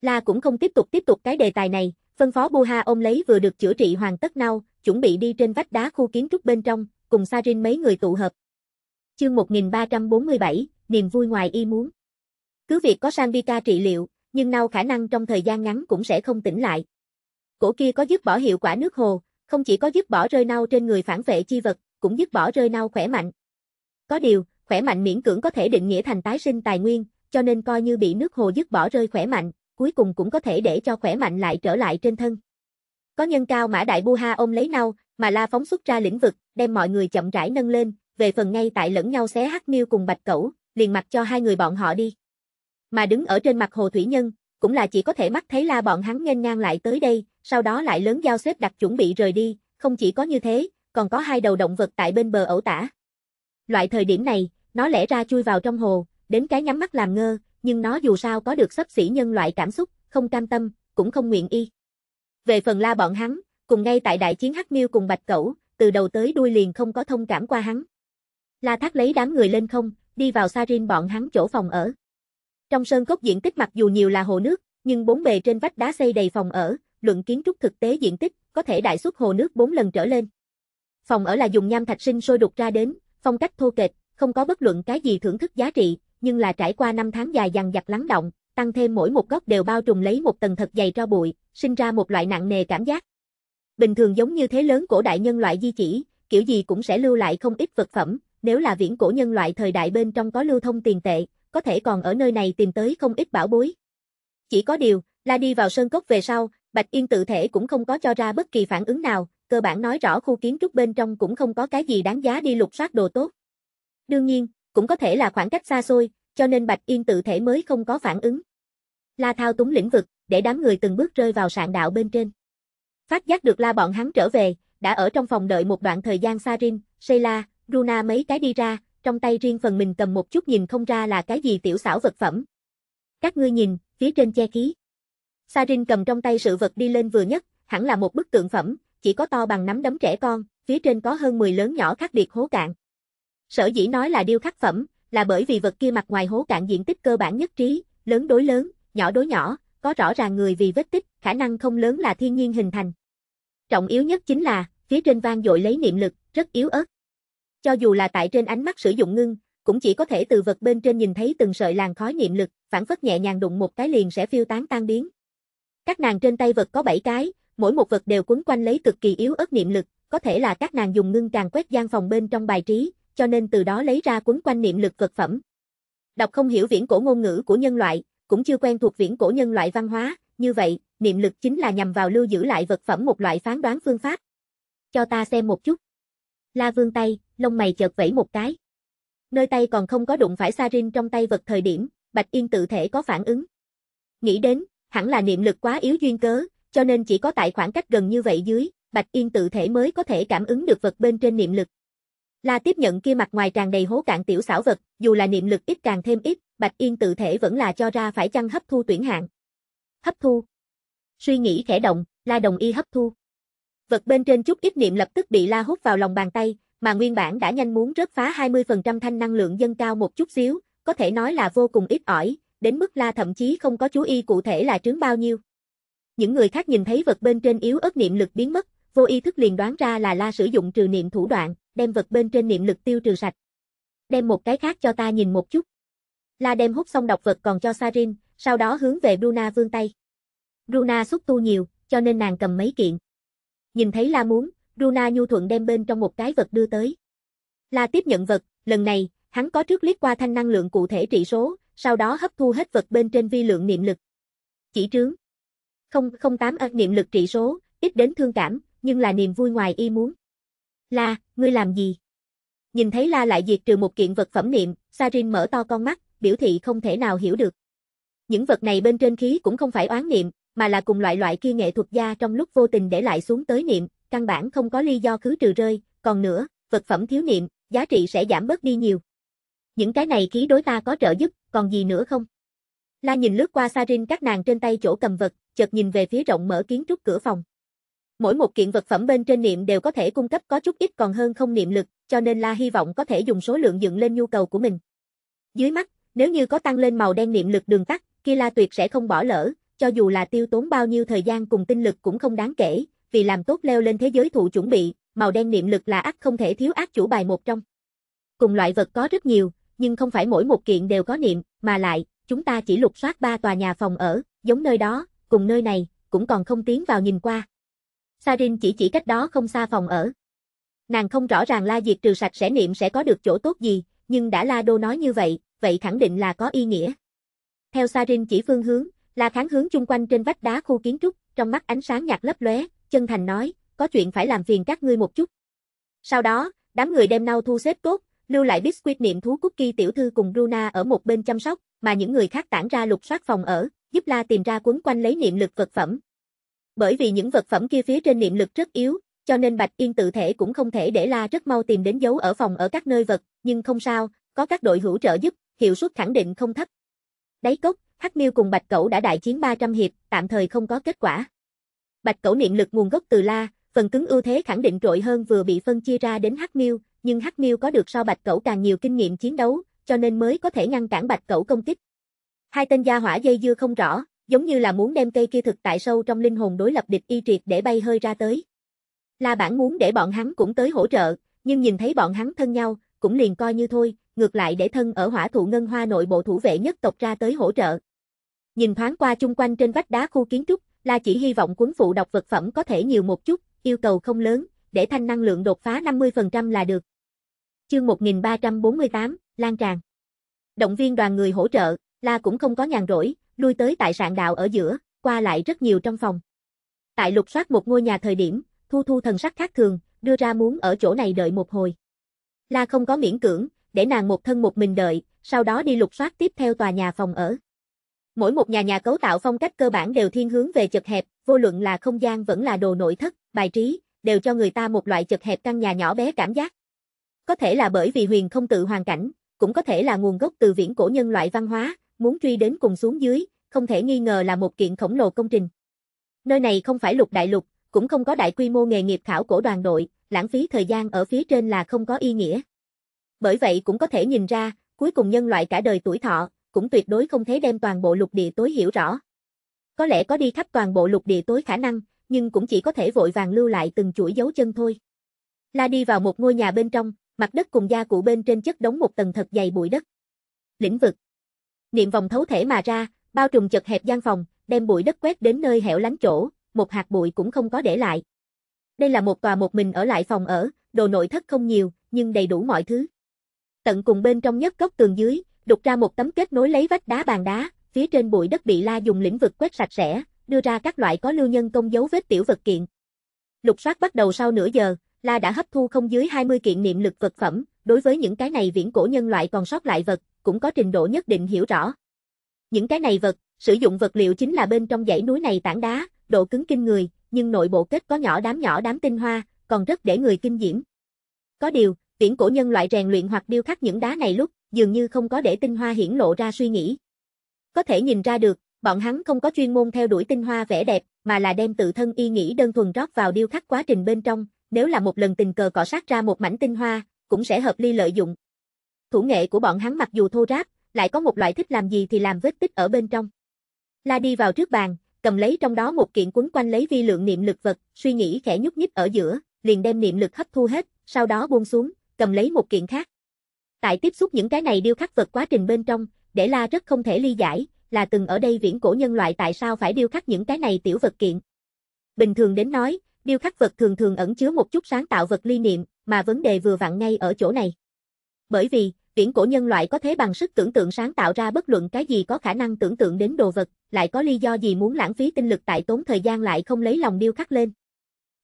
La cũng không tiếp tục tiếp tục cái đề tài này, phân phó Bu Ha ôm lấy vừa được chữa trị hoàn tất nau, chuẩn bị đi trên vách đá khu kiến trúc bên trong, cùng Sarin mấy người tụ hợp. Chương 1347, niềm vui ngoài y muốn. Cứ việc có Sanvika trị liệu, nhưng nau khả năng trong thời gian ngắn cũng sẽ không tỉnh lại. Cổ kia có giúp bỏ hiệu quả nước hồ, không chỉ có giúp bỏ rơi nau trên người phản vệ chi vật, cũng giúp bỏ rơi nau khỏe mạnh. Có điều, khỏe mạnh miễn cưỡng có thể định nghĩa thành tái sinh tài nguyên, cho nên coi như bị nước hồ giúp bỏ rơi khỏe mạnh, cuối cùng cũng có thể để cho khỏe mạnh lại trở lại trên thân. Có nhân cao mã đại bu ha ôm lấy nau, mà la phóng xuất ra lĩnh vực, đem mọi người chậm rãi nâng lên, về phần ngay tại lẫn nhau xé hắc miêu cùng bạch cẩu, liền mặc cho hai người bọn họ đi. Mà đứng ở trên mặt hồ thủy nhân, cũng là chỉ có thể mắt thấy la bọn hắn nghênh ngang lại tới đây, sau đó lại lớn giao xếp đặt chuẩn bị rời đi, không chỉ có như thế, còn có hai đầu động vật tại bên bờ ẩu tả. Loại thời điểm này, nó lẽ ra chui vào trong hồ, đến cái nhắm mắt làm ngơ, nhưng nó dù sao có được sắp xỉ nhân loại cảm xúc, không cam tâm, cũng không nguyện y. Về phần la bọn hắn, cùng ngay tại đại chiến Hắc Miêu cùng Bạch Cẩu, từ đầu tới đuôi liền không có thông cảm qua hắn. La Thác lấy đám người lên không, đi vào xa riêng bọn hắn chỗ phòng ở. Trong sơn cốc diện tích mặc dù nhiều là hồ nước, nhưng bốn bề trên vách đá xây đầy phòng ở, luận kiến trúc thực tế diện tích, có thể đại suất hồ nước bốn lần trở lên. Phòng ở là dùng nham thạch sinh sôi đục ra đến, phong cách thô kệch, không có bất luận cái gì thưởng thức giá trị, nhưng là trải qua năm tháng dài dằn dặt lắng động, tăng thêm mỗi một góc đều bao trùm lấy một tầng thật dày tro bụi, sinh ra một loại nặng nề cảm giác. Bình thường giống như thế lớn cổ đại nhân loại di chỉ, kiểu gì cũng sẽ lưu lại không ít vật phẩm, nếu là viễn cổ nhân loại thời đại bên trong có lưu thông tiền tệ, có thể còn ở nơi này tìm tới không ít bảo bối. Chỉ có điều, là đi vào sơn cốc về sau, Bạch Yên tự thể cũng không có cho ra bất kỳ phản ứng nào, cơ bản nói rõ khu kiến trúc bên trong cũng không có cái gì đáng giá đi lục soát đồ tốt. Đương nhiên, cũng có thể là khoảng cách xa xôi, cho nên Bạch Yên tự thể mới không có phản ứng. La thao túng lĩnh vực, để đám người từng bước rơi vào sạn đạo bên trên. Phát giác được la bọn hắn trở về, đã ở trong phòng đợi một đoạn thời gian Sarin, Sheila, Runa mấy cái đi ra, trong tay riêng phần mình cầm một chút nhìn không ra là cái gì tiểu xảo vật phẩm. Các ngươi nhìn, phía trên che khí. Sarin cầm trong tay sự vật đi lên vừa nhất, hẳn là một bức tượng phẩm, chỉ có to bằng nắm đấm trẻ con, phía trên có hơn 10 lớn nhỏ khác biệt hố cạn. Sở dĩ nói là điêu khắc phẩm, là bởi vì vật kia mặt ngoài hố cạn diện tích cơ bản nhất trí, lớn đối lớn, nhỏ đối nhỏ, có rõ ràng người vì vết tích, khả năng không lớn là thiên nhiên hình thành. Trọng yếu nhất chính là, phía trên vang dội lấy niệm lực, rất yếu ớt. Cho dù là tại trên ánh mắt sử dụng ngưng, cũng chỉ có thể từ vật bên trên nhìn thấy từng sợi làn khói niệm lực, phản phất nhẹ nhàng đụng một cái liền sẽ phiêu tán tan biến. Các nàng trên tay vật có 7 cái, mỗi một vật đều quấn quanh lấy cực kỳ yếu ớt niệm lực, có thể là các nàng dùng ngưng càng quét gian phòng bên trong bài trí, cho nên từ đó lấy ra quấn quanh niệm lực vật phẩm. Đọc không hiểu viễn cổ ngôn ngữ của nhân loại, cũng chưa quen thuộc viễn cổ nhân loại văn hóa, như vậy, niệm lực chính là nhằm vào lưu giữ lại vật phẩm một loại phán đoán phương pháp. Cho ta xem một chút. La Vương tay, lông mày chợt vẫy một cái. Nơi tay còn không có đụng phải Sarin trong tay vật thời điểm, Bạch Yên tự thể có phản ứng. Nghĩ đến, hẳn là niệm lực quá yếu duyên cớ, cho nên chỉ có tại khoảng cách gần như vậy dưới, Bạch Yên tự thể mới có thể cảm ứng được vật bên trên niệm lực. La tiếp nhận kia mặt ngoài tràn đầy hố cạn tiểu xảo vật, dù là niệm lực ít càng thêm ít, Bạch Yên tự thể vẫn là cho ra phải chăng hấp thu tuyển hạng. Hấp thu. Suy nghĩ khẽ động, La đồng ý hấp thu vật bên trên chút ít niệm lập tức bị la hút vào lòng bàn tay, mà nguyên bản đã nhanh muốn rớt phá 20% thanh năng lượng dâng cao một chút xíu, có thể nói là vô cùng ít ỏi, đến mức la thậm chí không có chú ý cụ thể là trướng bao nhiêu. Những người khác nhìn thấy vật bên trên yếu ớt niệm lực biến mất, vô ý thức liền đoán ra là la sử dụng trừ niệm thủ đoạn, đem vật bên trên niệm lực tiêu trừ sạch. Đem một cái khác cho ta nhìn một chút. La đem hút xong độc vật còn cho Sarin, sau đó hướng về Bruna vươn tay. Bruna xúc tu nhiều, cho nên nàng cầm mấy kiện nhìn thấy la muốn, Runa nhu thuận đem bên trong một cái vật đưa tới. La tiếp nhận vật, lần này, hắn có trước liếc qua thanh năng lượng cụ thể trị số, sau đó hấp thu hết vật bên trên vi lượng niệm lực. Chỉ trướng. 008 ớt niệm lực trị số, ít đến thương cảm, nhưng là niềm vui ngoài y muốn. La, ngươi làm gì? Nhìn thấy La lại diệt trừ một kiện vật phẩm niệm, Sarin mở to con mắt, biểu thị không thể nào hiểu được. Những vật này bên trên khí cũng không phải oán niệm, mà là cùng loại loại kia nghệ thuật gia trong lúc vô tình để lại xuống tới niệm, căn bản không có lý do cứ trừ rơi, còn nữa, vật phẩm thiếu niệm, giá trị sẽ giảm bớt đi nhiều. Những cái này khí đối ta có trợ giúp, còn gì nữa không? La nhìn lướt qua Sarin các nàng trên tay chỗ cầm vật, chợt nhìn về phía rộng mở kiến trúc cửa phòng. Mỗi một kiện vật phẩm bên trên niệm đều có thể cung cấp có chút ít còn hơn không niệm lực, cho nên La hy vọng có thể dùng số lượng dựng lên nhu cầu của mình. Dưới mắt, nếu như có tăng lên màu đen niệm lực đường tắt, kia La tuyệt sẽ không bỏ lỡ, cho dù là tiêu tốn bao nhiêu thời gian cùng tinh lực cũng không đáng kể, vì làm tốt leo lên thế giới thụ chuẩn bị, màu đen niệm lực là ác không thể thiếu ác chủ bài một trong. Cùng loại vật có rất nhiều, nhưng không phải mỗi một kiện đều có niệm, mà lại, chúng ta chỉ lục soát ba tòa nhà phòng ở, giống nơi đó, cùng nơi này, cũng còn không tiến vào nhìn qua. Sarin chỉ chỉ cách đó không xa phòng ở. Nàng không rõ ràng La Diệt trừ sạch sẽ niệm sẽ có được chỗ tốt gì, nhưng đã La Đô nói như vậy, vậy khẳng định là có ý nghĩa. Theo Sarin chỉ phương hướng, La Kháng hướng chung quanh trên vách đá khu kiến trúc, trong mắt ánh sáng nhạt lấp lóe, chân thành nói, có chuyện phải làm phiền các ngươi một chút. Sau đó, đám người đem nau thu xếp cốt lưu lại biscuit niệm thú cookie tiểu thư cùng Bruna ở một bên chăm sóc, mà những người khác tản ra lục soát phòng ở, giúp La tìm ra quấn quanh lấy niệm lực vật phẩm. Bởi vì những vật phẩm kia phía trên niệm lực rất yếu, cho nên Bạch Yên tự thể cũng không thể để La rất mau tìm đến dấu ở phòng ở các nơi vật, nhưng không sao, có các đội hữu trợ giúp, hiệu suất khẳng định không thấp. Đáy cốc, Hắc Miêu cùng Bạch Cẩu đã đại chiến 300 hiệp, tạm thời không có kết quả. Bạch Cẩu niệm lực nguồn gốc từ La, phần cứng ưu thế khẳng định trội hơn vừa bị phân chia ra đến Hắc Miêu, nhưng Hắc Miêu có được so Bạch Cẩu càng nhiều kinh nghiệm chiến đấu, cho nên mới có thể ngăn cản Bạch Cẩu công kích. Hai tên gia hỏa dây dưa không rõ, giống như là muốn đem cây kia thực tại sâu trong linh hồn đối lập địch y triệt để bay hơi ra tới. La Bản muốn để bọn hắn cũng tới hỗ trợ, nhưng nhìn thấy bọn hắn thân nhau, cũng liền coi như thôi, ngược lại để thân ở hỏa thụ ngân hoa nội bộ thủ vệ nhất tộc ra tới hỗ trợ. Nhìn thoáng qua chung quanh trên vách đá khu kiến trúc, La chỉ hy vọng cuốn phụ đọc vật phẩm có thể nhiều một chút, yêu cầu không lớn, để thanh năng lượng đột phá 50% là được. Chương 1348, Lan tràn Động viên đoàn người hỗ trợ, La cũng không có nhàn rỗi, lui tới tại sạn đạo ở giữa, qua lại rất nhiều trong phòng. Tại lục soát một ngôi nhà thời điểm, Thu Thu thần sắc khác thường, đưa ra muốn ở chỗ này đợi một hồi. La không có miễn cưỡng, để nàng một thân một mình đợi, sau đó đi lục soát tiếp theo tòa nhà phòng ở. Mỗi một nhà nhà cấu tạo phong cách cơ bản đều thiên hướng về chật hẹp, vô luận là không gian vẫn là đồ nội thất, bài trí, đều cho người ta một loại chật hẹp căn nhà nhỏ bé cảm giác. Có thể là bởi vì huyền không tự hoàn cảnh, cũng có thể là nguồn gốc từ viễn cổ nhân loại văn hóa, muốn truy đến cùng xuống dưới, không thể nghi ngờ là một kiện khổng lồ công trình. Nơi này không phải lục đại lục, cũng không có đại quy mô nghề nghiệp khảo cổ đoàn đội, lãng phí thời gian ở phía trên là không có ý nghĩa. Bởi vậy cũng có thể nhìn ra, cuối cùng nhân loại cả đời tuổi thọ, cũng tuyệt đối không thể đem toàn bộ lục địa tối hiểu rõ. Có lẽ có đi khắp toàn bộ lục địa tối khả năng, nhưng cũng chỉ có thể vội vàng lưu lại từng chuỗi dấu chân thôi. La đi vào một ngôi nhà bên trong, mặt đất cùng da cụ bên trên chất đống một tầng thật dày bụi đất. Lĩnh vực. Niệm vòng thấu thể mà ra, bao trùm chật hẹp gian phòng, đem bụi đất quét đến nơi hẻo lánh chỗ, một hạt bụi cũng không có để lại. Đây là một tòa một mình ở lại phòng ở, đồ nội thất không nhiều, nhưng đầy đủ mọi thứ. Tận cùng bên trong nhất góc tường dưới, đục ra một tấm kết nối lấy vách đá bàn đá, phía trên bụi đất bị la dùng lĩnh vực quét sạch sẽ, đưa ra các loại có lưu nhân công dấu vết tiểu vật kiện. Lục soát bắt đầu sau nửa giờ, la đã hấp thu không dưới 20 kiện niệm lực vật phẩm, đối với những cái này viễn cổ nhân loại còn sót lại vật, cũng có trình độ nhất định hiểu rõ. Những cái này vật, sử dụng vật liệu chính là bên trong dãy núi này tảng đá, độ cứng kinh người, nhưng nội bộ kết có nhỏ đám nhỏ đám tinh hoa, còn rất để người kinh diễm. Có điều, viễn cổ nhân loại rèn luyện hoặc điêu khắc những đá này lúc, dường như không có để tinh hoa hiển lộ ra suy nghĩ. Có thể nhìn ra được, bọn hắn không có chuyên môn theo đuổi tinh hoa vẻ đẹp, mà là đem tự thân y nghĩ đơn thuần rót vào điêu khắc quá trình bên trong, nếu là một lần tình cờ cọ sát ra một mảnh tinh hoa, cũng sẽ hợp ly lợi dụng. Thủ nghệ của bọn hắn mặc dù thô ráp, lại có một loại thích làm gì thì làm vết tích ở bên trong. La đi vào trước bàn, cầm lấy trong đó một kiện quấn quanh lấy vi lượng niệm lực vật, suy nghĩ khẽ nhúc nhích ở giữa, liền đem niệm lực hấp thu hết, sau đó buông xuống, cầm lấy một kiện khác. Tại tiếp xúc những cái này điêu khắc vật quá trình bên trong, để la rất không thể ly giải, là từng ở đây viễn cổ nhân loại tại sao phải điêu khắc những cái này tiểu vật kiện. Bình thường đến nói, điêu khắc vật thường thường ẩn chứa một chút sáng tạo vật ly niệm, mà vấn đề vừa vặn ngay ở chỗ này. Bởi vì, viễn cổ nhân loại có thế bằng sức tưởng tượng sáng tạo ra bất luận cái gì có khả năng tưởng tượng đến đồ vật, lại có lý do gì muốn lãng phí tinh lực tại tốn thời gian lại không lấy lòng điêu khắc lên.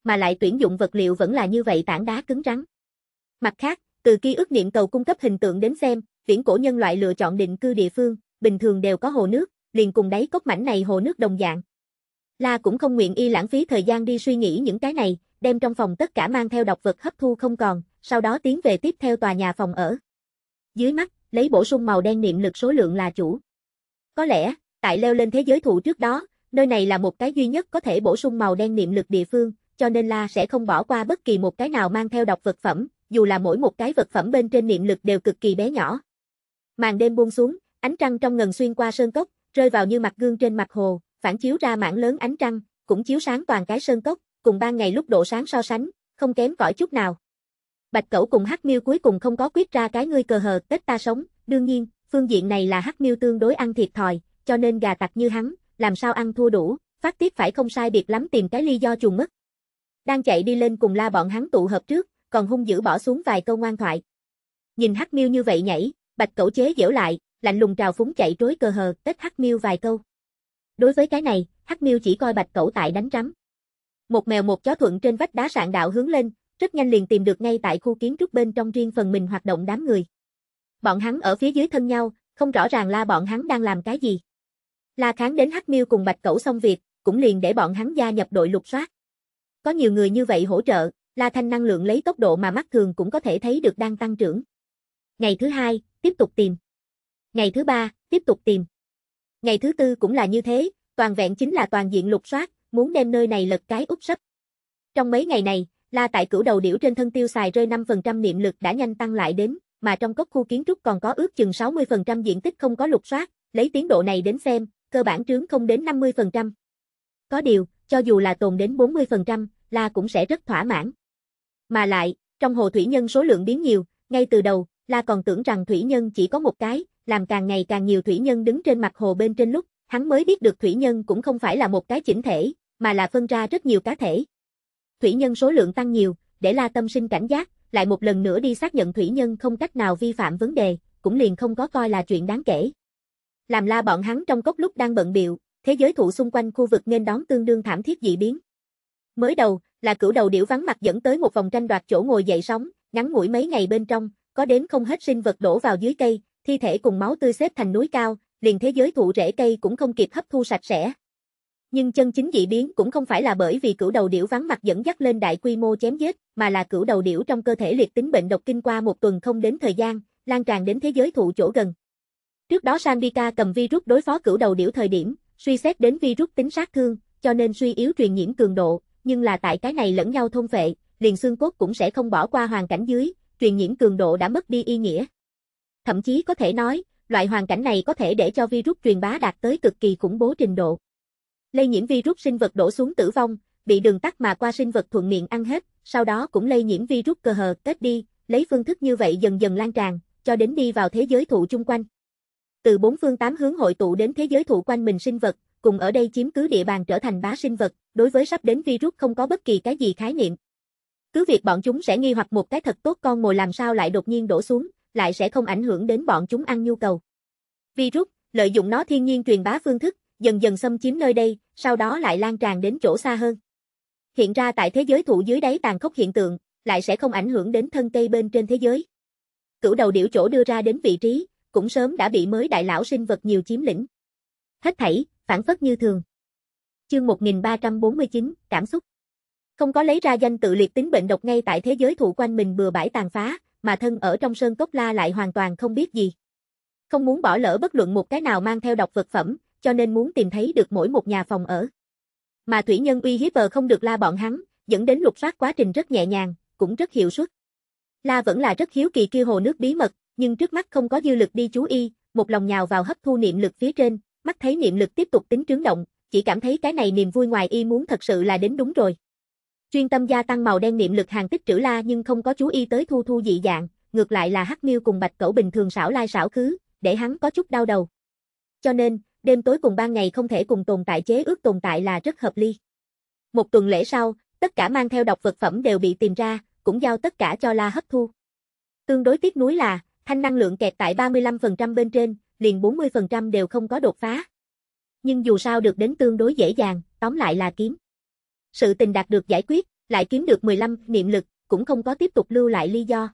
Mà lại tuyển dụng vật liệu vẫn là như vậy tảng đá cứng rắn. Mặt khác, từ ký ức niệm cầu cung cấp hình tượng đến xem, viễn cổ nhân loại lựa chọn định cư địa phương, bình thường đều có hồ nước, liền cùng đáy cốc mảnh này hồ nước đồng dạng. La cũng không nguyện y lãng phí thời gian đi suy nghĩ những cái này, đem trong phòng tất cả mang theo độc vật hấp thu không còn, sau đó tiến về tiếp theo tòa nhà phòng ở. Dưới mắt, lấy bổ sung màu đen niệm lực số lượng là chủ. Có lẽ, tại leo lên thế giới thụ trước đó, nơi này là một cái duy nhất có thể bổ sung màu đen niệm lực địa phương, cho nên La sẽ không bỏ qua bất kỳ một cái nào mang theo độc vật phẩm, dù là mỗi một cái vật phẩm bên trên niệm lực đều cực kỳ bé nhỏ. Màn đêm buông xuống, ánh trăng trong ngần xuyên qua sơn cốc, rơi vào như mặt gương trên mặt hồ, phản chiếu ra mảng lớn ánh trăng, cũng chiếu sáng toàn cái sơn cốc, cùng ban ngày lúc độ sáng so sánh, không kém cỏi chút nào. Bạch Cẩu cùng Hắc Miêu cuối cùng không có quyết ra cái ngươi cờ hờ tết ta sống, đương nhiên, phương diện này là Hắc Miêu tương đối ăn thiệt thòi, cho nên gà tặc như hắn, làm sao ăn thua đủ, phát tiết phải không sai biệt lắm tìm cái lý do chuồn mất. Đang chạy đi lên cùng la bọn hắn tụ hợp trước, còn hung dữ bỏ xuống vài câu ngoan thoại. Nhìn Hắc Miêu như vậy nhảy, Bạch Cẩu chế giễu lại, lạnh lùng trào phúng chạy trối cơ hờ, tết Hắc Miêu vài câu. Đối với cái này, Hắc Miêu chỉ coi Bạch Cẩu tại đánh trắm. Một mèo một chó thuận trên vách đá sạn đạo hướng lên, rất nhanh liền tìm được ngay tại khu kiến trúc bên trong riêng phần mình hoạt động đám người. Bọn hắn ở phía dưới thân nhau, không rõ ràng la bọn hắn đang làm cái gì. La Kháng đến Hắc Miêu cùng Bạch Cẩu xong việc, cũng liền để bọn hắn gia nhập đội lục soát. Có nhiều người như vậy hỗ trợ, La Thanh năng lượng lấy tốc độ mà mắt thường cũng có thể thấy được đang tăng trưởng. Ngày thứ hai, tiếp tục tìm. Ngày thứ ba, tiếp tục tìm. Ngày thứ tư cũng là như thế, toàn vẹn chính là toàn diện lục soát, muốn đem nơi này lật cái úp sấp. Trong mấy ngày này, La tại cửu đầu điểu trên thân tiêu xài rơi 5% niệm lực đã nhanh tăng lại đến, mà trong cốc khu kiến trúc còn có ước chừng 60% diện tích không có lục soát, lấy tiến độ này đến xem, cơ bản trướng không đến 50%. Có điều, cho dù là tồn đến 40%, La cũng sẽ rất thỏa mãn. Mà lại, trong hồ thủy nhân số lượng biến nhiều, ngay từ đầu, La còn tưởng rằng thủy nhân chỉ có một cái, làm càng ngày càng nhiều thủy nhân đứng trên mặt hồ bên trên lúc, hắn mới biết được thủy nhân cũng không phải là một cái chỉnh thể, mà là phân ra rất nhiều cá thể. Thủy nhân số lượng tăng nhiều, để La tâm sinh cảnh giác, lại một lần nữa đi xác nhận thủy nhân không cách nào vi phạm vấn đề, cũng liền không có coi là chuyện đáng kể. Làm La bọn hắn trong cốc lúc đang bận biệu, thế giới thụ xung quanh khu vực nên đón tương đương thảm thiết dị biến. Mới đầu, là cửu đầu điểu vắng mặt dẫn tới một vòng tranh đoạt chỗ ngồi dậy sóng, ngắn ngủi mấy ngày bên trong, có đến không hết sinh vật đổ vào dưới cây, thi thể cùng máu tươi xếp thành núi cao, liền thế giới thụ rễ cây cũng không kịp hấp thu sạch sẽ. Nhưng chân chính dị biến cũng không phải là bởi vì cửu đầu điểu vắng mặt dẫn dắt lên đại quy mô chém giết, mà là cửu đầu điểu trong cơ thể liệt tính bệnh độc kinh qua một tuần không đến thời gian, lan tràn đến thế giới thụ chỗ gần. Trước đó Sanvika cầm virus đối phó cửu đầu điểu thời điểm, suy xét đến virus tính sát thương, cho nên suy yếu truyền nhiễm cường độ, nhưng là tại cái này lẫn nhau thông vệ, liền xương cốt cũng sẽ không bỏ qua hoàn cảnh dưới, truyền nhiễm cường độ đã mất đi ý nghĩa. Thậm chí có thể nói, loại hoàn cảnh này có thể để cho virus truyền bá đạt tới cực kỳ khủng bố trình độ. Lây nhiễm virus sinh vật đổ xuống tử vong, bị đường tắt mà qua sinh vật thuận miệng ăn hết, sau đó cũng lây nhiễm virus cơ hờ kết đi, lấy phương thức như vậy dần dần lan tràn, cho đến đi vào thế giới thụ chung quanh. Từ bốn phương tám hướng hội tụ đến thế giới thụ quanh mình sinh vật, cùng ở đây chiếm cứ địa bàn trở thành bá sinh vật, đối với sắp đến virus không có bất kỳ cái gì khái niệm. Cứ việc bọn chúng sẽ nghi hoặc một cái thật tốt con mồi làm sao lại đột nhiên đổ xuống, lại sẽ không ảnh hưởng đến bọn chúng ăn nhu cầu. Virus, lợi dụng nó thiên nhiên truyền bá phương thức, dần dần xâm chiếm nơi đây, sau đó lại lan tràn đến chỗ xa hơn. Hiện ra tại thế giới thụ dưới đáy tàn khốc hiện tượng, lại sẽ không ảnh hưởng đến thân cây bên trên thế giới. Cửu đầu điểu chỗ đưa ra đến vị trí, cũng sớm đã bị mới đại lão sinh vật nhiều chiếm lĩnh. Hết thảy, phản phất như thường. Chương 1349, cảm xúc. Không có lấy ra danh tự liệt tính bệnh độc ngay tại thế giới thụ quanh mình bừa bãi tàn phá, mà thân ở trong sơn cốc la lại hoàn toàn không biết gì. Không muốn bỏ lỡ bất luận một cái nào mang theo độc vật phẩm, cho nên muốn tìm thấy được mỗi một nhà phòng ở. Mà thủy nhân uy hiếp vờ không được la bọn hắn, dẫn đến lục soát quá trình rất nhẹ nhàng, cũng rất hiệu suất. La vẫn là rất hiếu kỳ kêu hồ nước bí mật, nhưng trước mắt không có dư lực đi chú y, một lòng nhào vào hấp thu niệm lực phía trên, mắt thấy niệm lực tiếp tục tính trướng động, chỉ cảm thấy cái này niềm vui ngoài y muốn thật sự là đến đúng rồi. Chuyên tâm gia tăng màu đen niệm lực hàng tích trữ la nhưng không có chú ý tới thu thu dị dạng, ngược lại là hắc miêu cùng bạch cẩu bình thường xảo lai xảo khứ, để hắn có chút đau đầu. Cho nên, đêm tối cùng ban ngày không thể cùng tồn tại chế ước tồn tại là rất hợp lý. Một tuần lễ sau, tất cả mang theo độc vật phẩm đều bị tìm ra, cũng giao tất cả cho la hấp thu. Tương đối tiếc núi là, thanh năng lượng kẹt tại 35% bên trên, liền 40% đều không có đột phá. Nhưng dù sao được đến tương đối dễ dàng, tóm lại là kiếm. Sự tình đạt được giải quyết, lại kiếm được 15 niệm lực, cũng không có tiếp tục lưu lại lý do.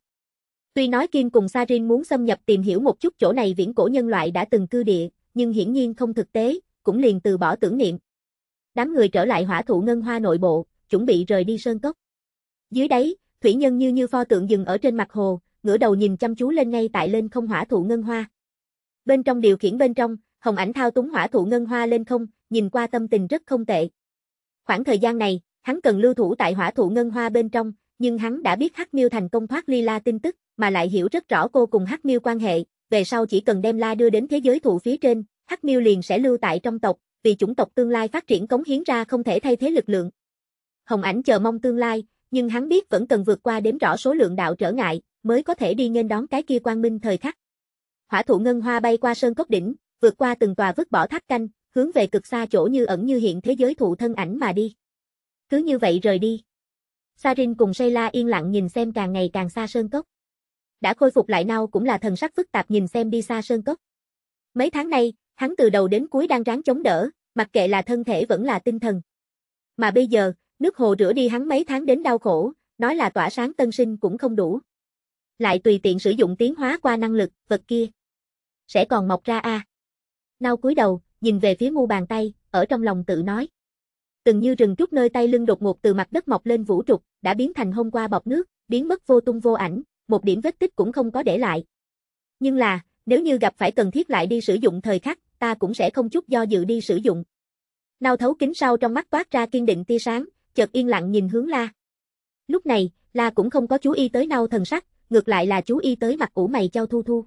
Tuy nói Kim cùng Sarin muốn xâm nhập tìm hiểu một chút chỗ này viễn cổ nhân loại đã từng cư địa, nhưng hiển nhiên không thực tế, cũng liền từ bỏ tưởng niệm. Đám người trở lại hỏa thụ ngân hoa nội bộ, chuẩn bị rời đi sơn cốc. Dưới đấy, thủy nhân như như pho tượng dừng ở trên mặt hồ, ngửa đầu nhìn chăm chú lên ngay tại lên không hỏa thụ ngân hoa. Bên trong điều khiển bên trong, Hồng Ảnh thao túng hỏa thụ ngân hoa lên không, nhìn qua tâm tình rất không tệ. Khoảng thời gian này, hắn cần lưu thủ tại hỏa thụ ngân hoa bên trong, nhưng hắn đã biết Hắc Miêu thành công thoát ly La tin tức, mà lại hiểu rất rõ cô cùng Hắc Miêu quan hệ, về sau chỉ cần đem La đưa đến thế giới thụ phía trên, Hắc Miêu liền sẽ lưu tại trong tộc, vì chủng tộc tương lai phát triển cống hiến ra không thể thay thế lực lượng. Hồng Ảnh chờ mong tương lai, nhưng hắn biết vẫn cần vượt qua đếm rõ số lượng đạo trở ngại, mới có thể đi nghênh đón cái kia quang minh thời khắc hỏa thụ ngân hoa bay qua sơn cốc đỉnh, vượt qua từng tòa vứt bỏ tháp canh, hướng về cực xa chỗ như ẩn như hiện thế giới thụ thân ảnh mà đi. Cứ như vậy rời đi. Sarin cùng Shayla yên lặng nhìn xem càng ngày càng xa sơn cốc. Đã khôi phục lại nào cũng là thần sắc phức tạp nhìn xem đi xa sơn cốc. Mấy tháng nay, hắn từ đầu đến cuối đang ráng chống đỡ, mặc kệ là thân thể vẫn là tinh thần. Mà bây giờ, nước hồ rửa đi hắn mấy tháng đến đau khổ, nói là tỏa sáng tân sinh cũng không đủ. Lại tùy tiện sử dụng tiến hóa qua năng lực, vật kia sẽ còn mọc ra À. Nao cúi đầu, nhìn về phía mu bàn tay, ở trong lòng tự nói. Từng như rừng trúc nơi tay lưng đột ngột từ mặt đất mọc lên vũ trục, đã biến thành hôm qua bọc nước, biến mất vô tung vô ảnh, một điểm vết tích cũng không có để lại. Nhưng là, nếu như gặp phải cần thiết lại đi sử dụng thời khắc, ta cũng sẽ không chút do dự đi sử dụng. Nao thấu kính sau trong mắt toát ra kiên định tia sáng, chợt yên lặng nhìn hướng La. Lúc này, La cũng không có chú ý tới Nao thần sắc, ngược lại là chú ý tới mặt ủ mày trao Thu Thu.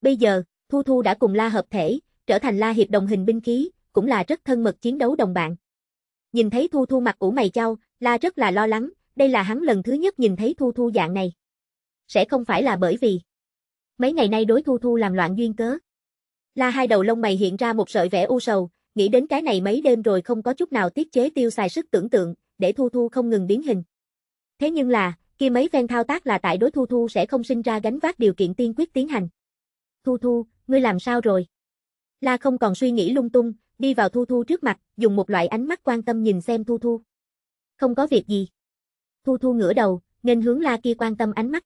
Bây giờ, Thu Thu đã cùng La hợp thể, trở thành La hiệp đồng hình binh khí, cũng là rất thân mật chiến đấu đồng bạn. Nhìn thấy Thu Thu mặt ủ mày chau, La rất là lo lắng, đây là hắn lần thứ nhất nhìn thấy Thu Thu dạng này. Sẽ không phải là bởi vì mấy ngày nay đối Thu Thu làm loạn duyên cớ. La hai đầu lông mày hiện ra một sợi vẻ u sầu, nghĩ đến cái này mấy đêm rồi không có chút nào tiết chế tiêu xài sức tưởng tượng, để Thu Thu không ngừng biến hình. Thế nhưng là, kia mấy phen thao tác là tại đối Thu Thu sẽ không sinh ra gánh vác điều kiện tiên quyết tiến hành. Thu Thu, ngươi làm sao rồi? La không còn suy nghĩ lung tung, đi vào Thu Thu trước mặt, dùng một loại ánh mắt quan tâm nhìn xem Thu Thu. Không có việc gì. Thu Thu ngửa đầu, nên hướng La kia quan tâm ánh mắt.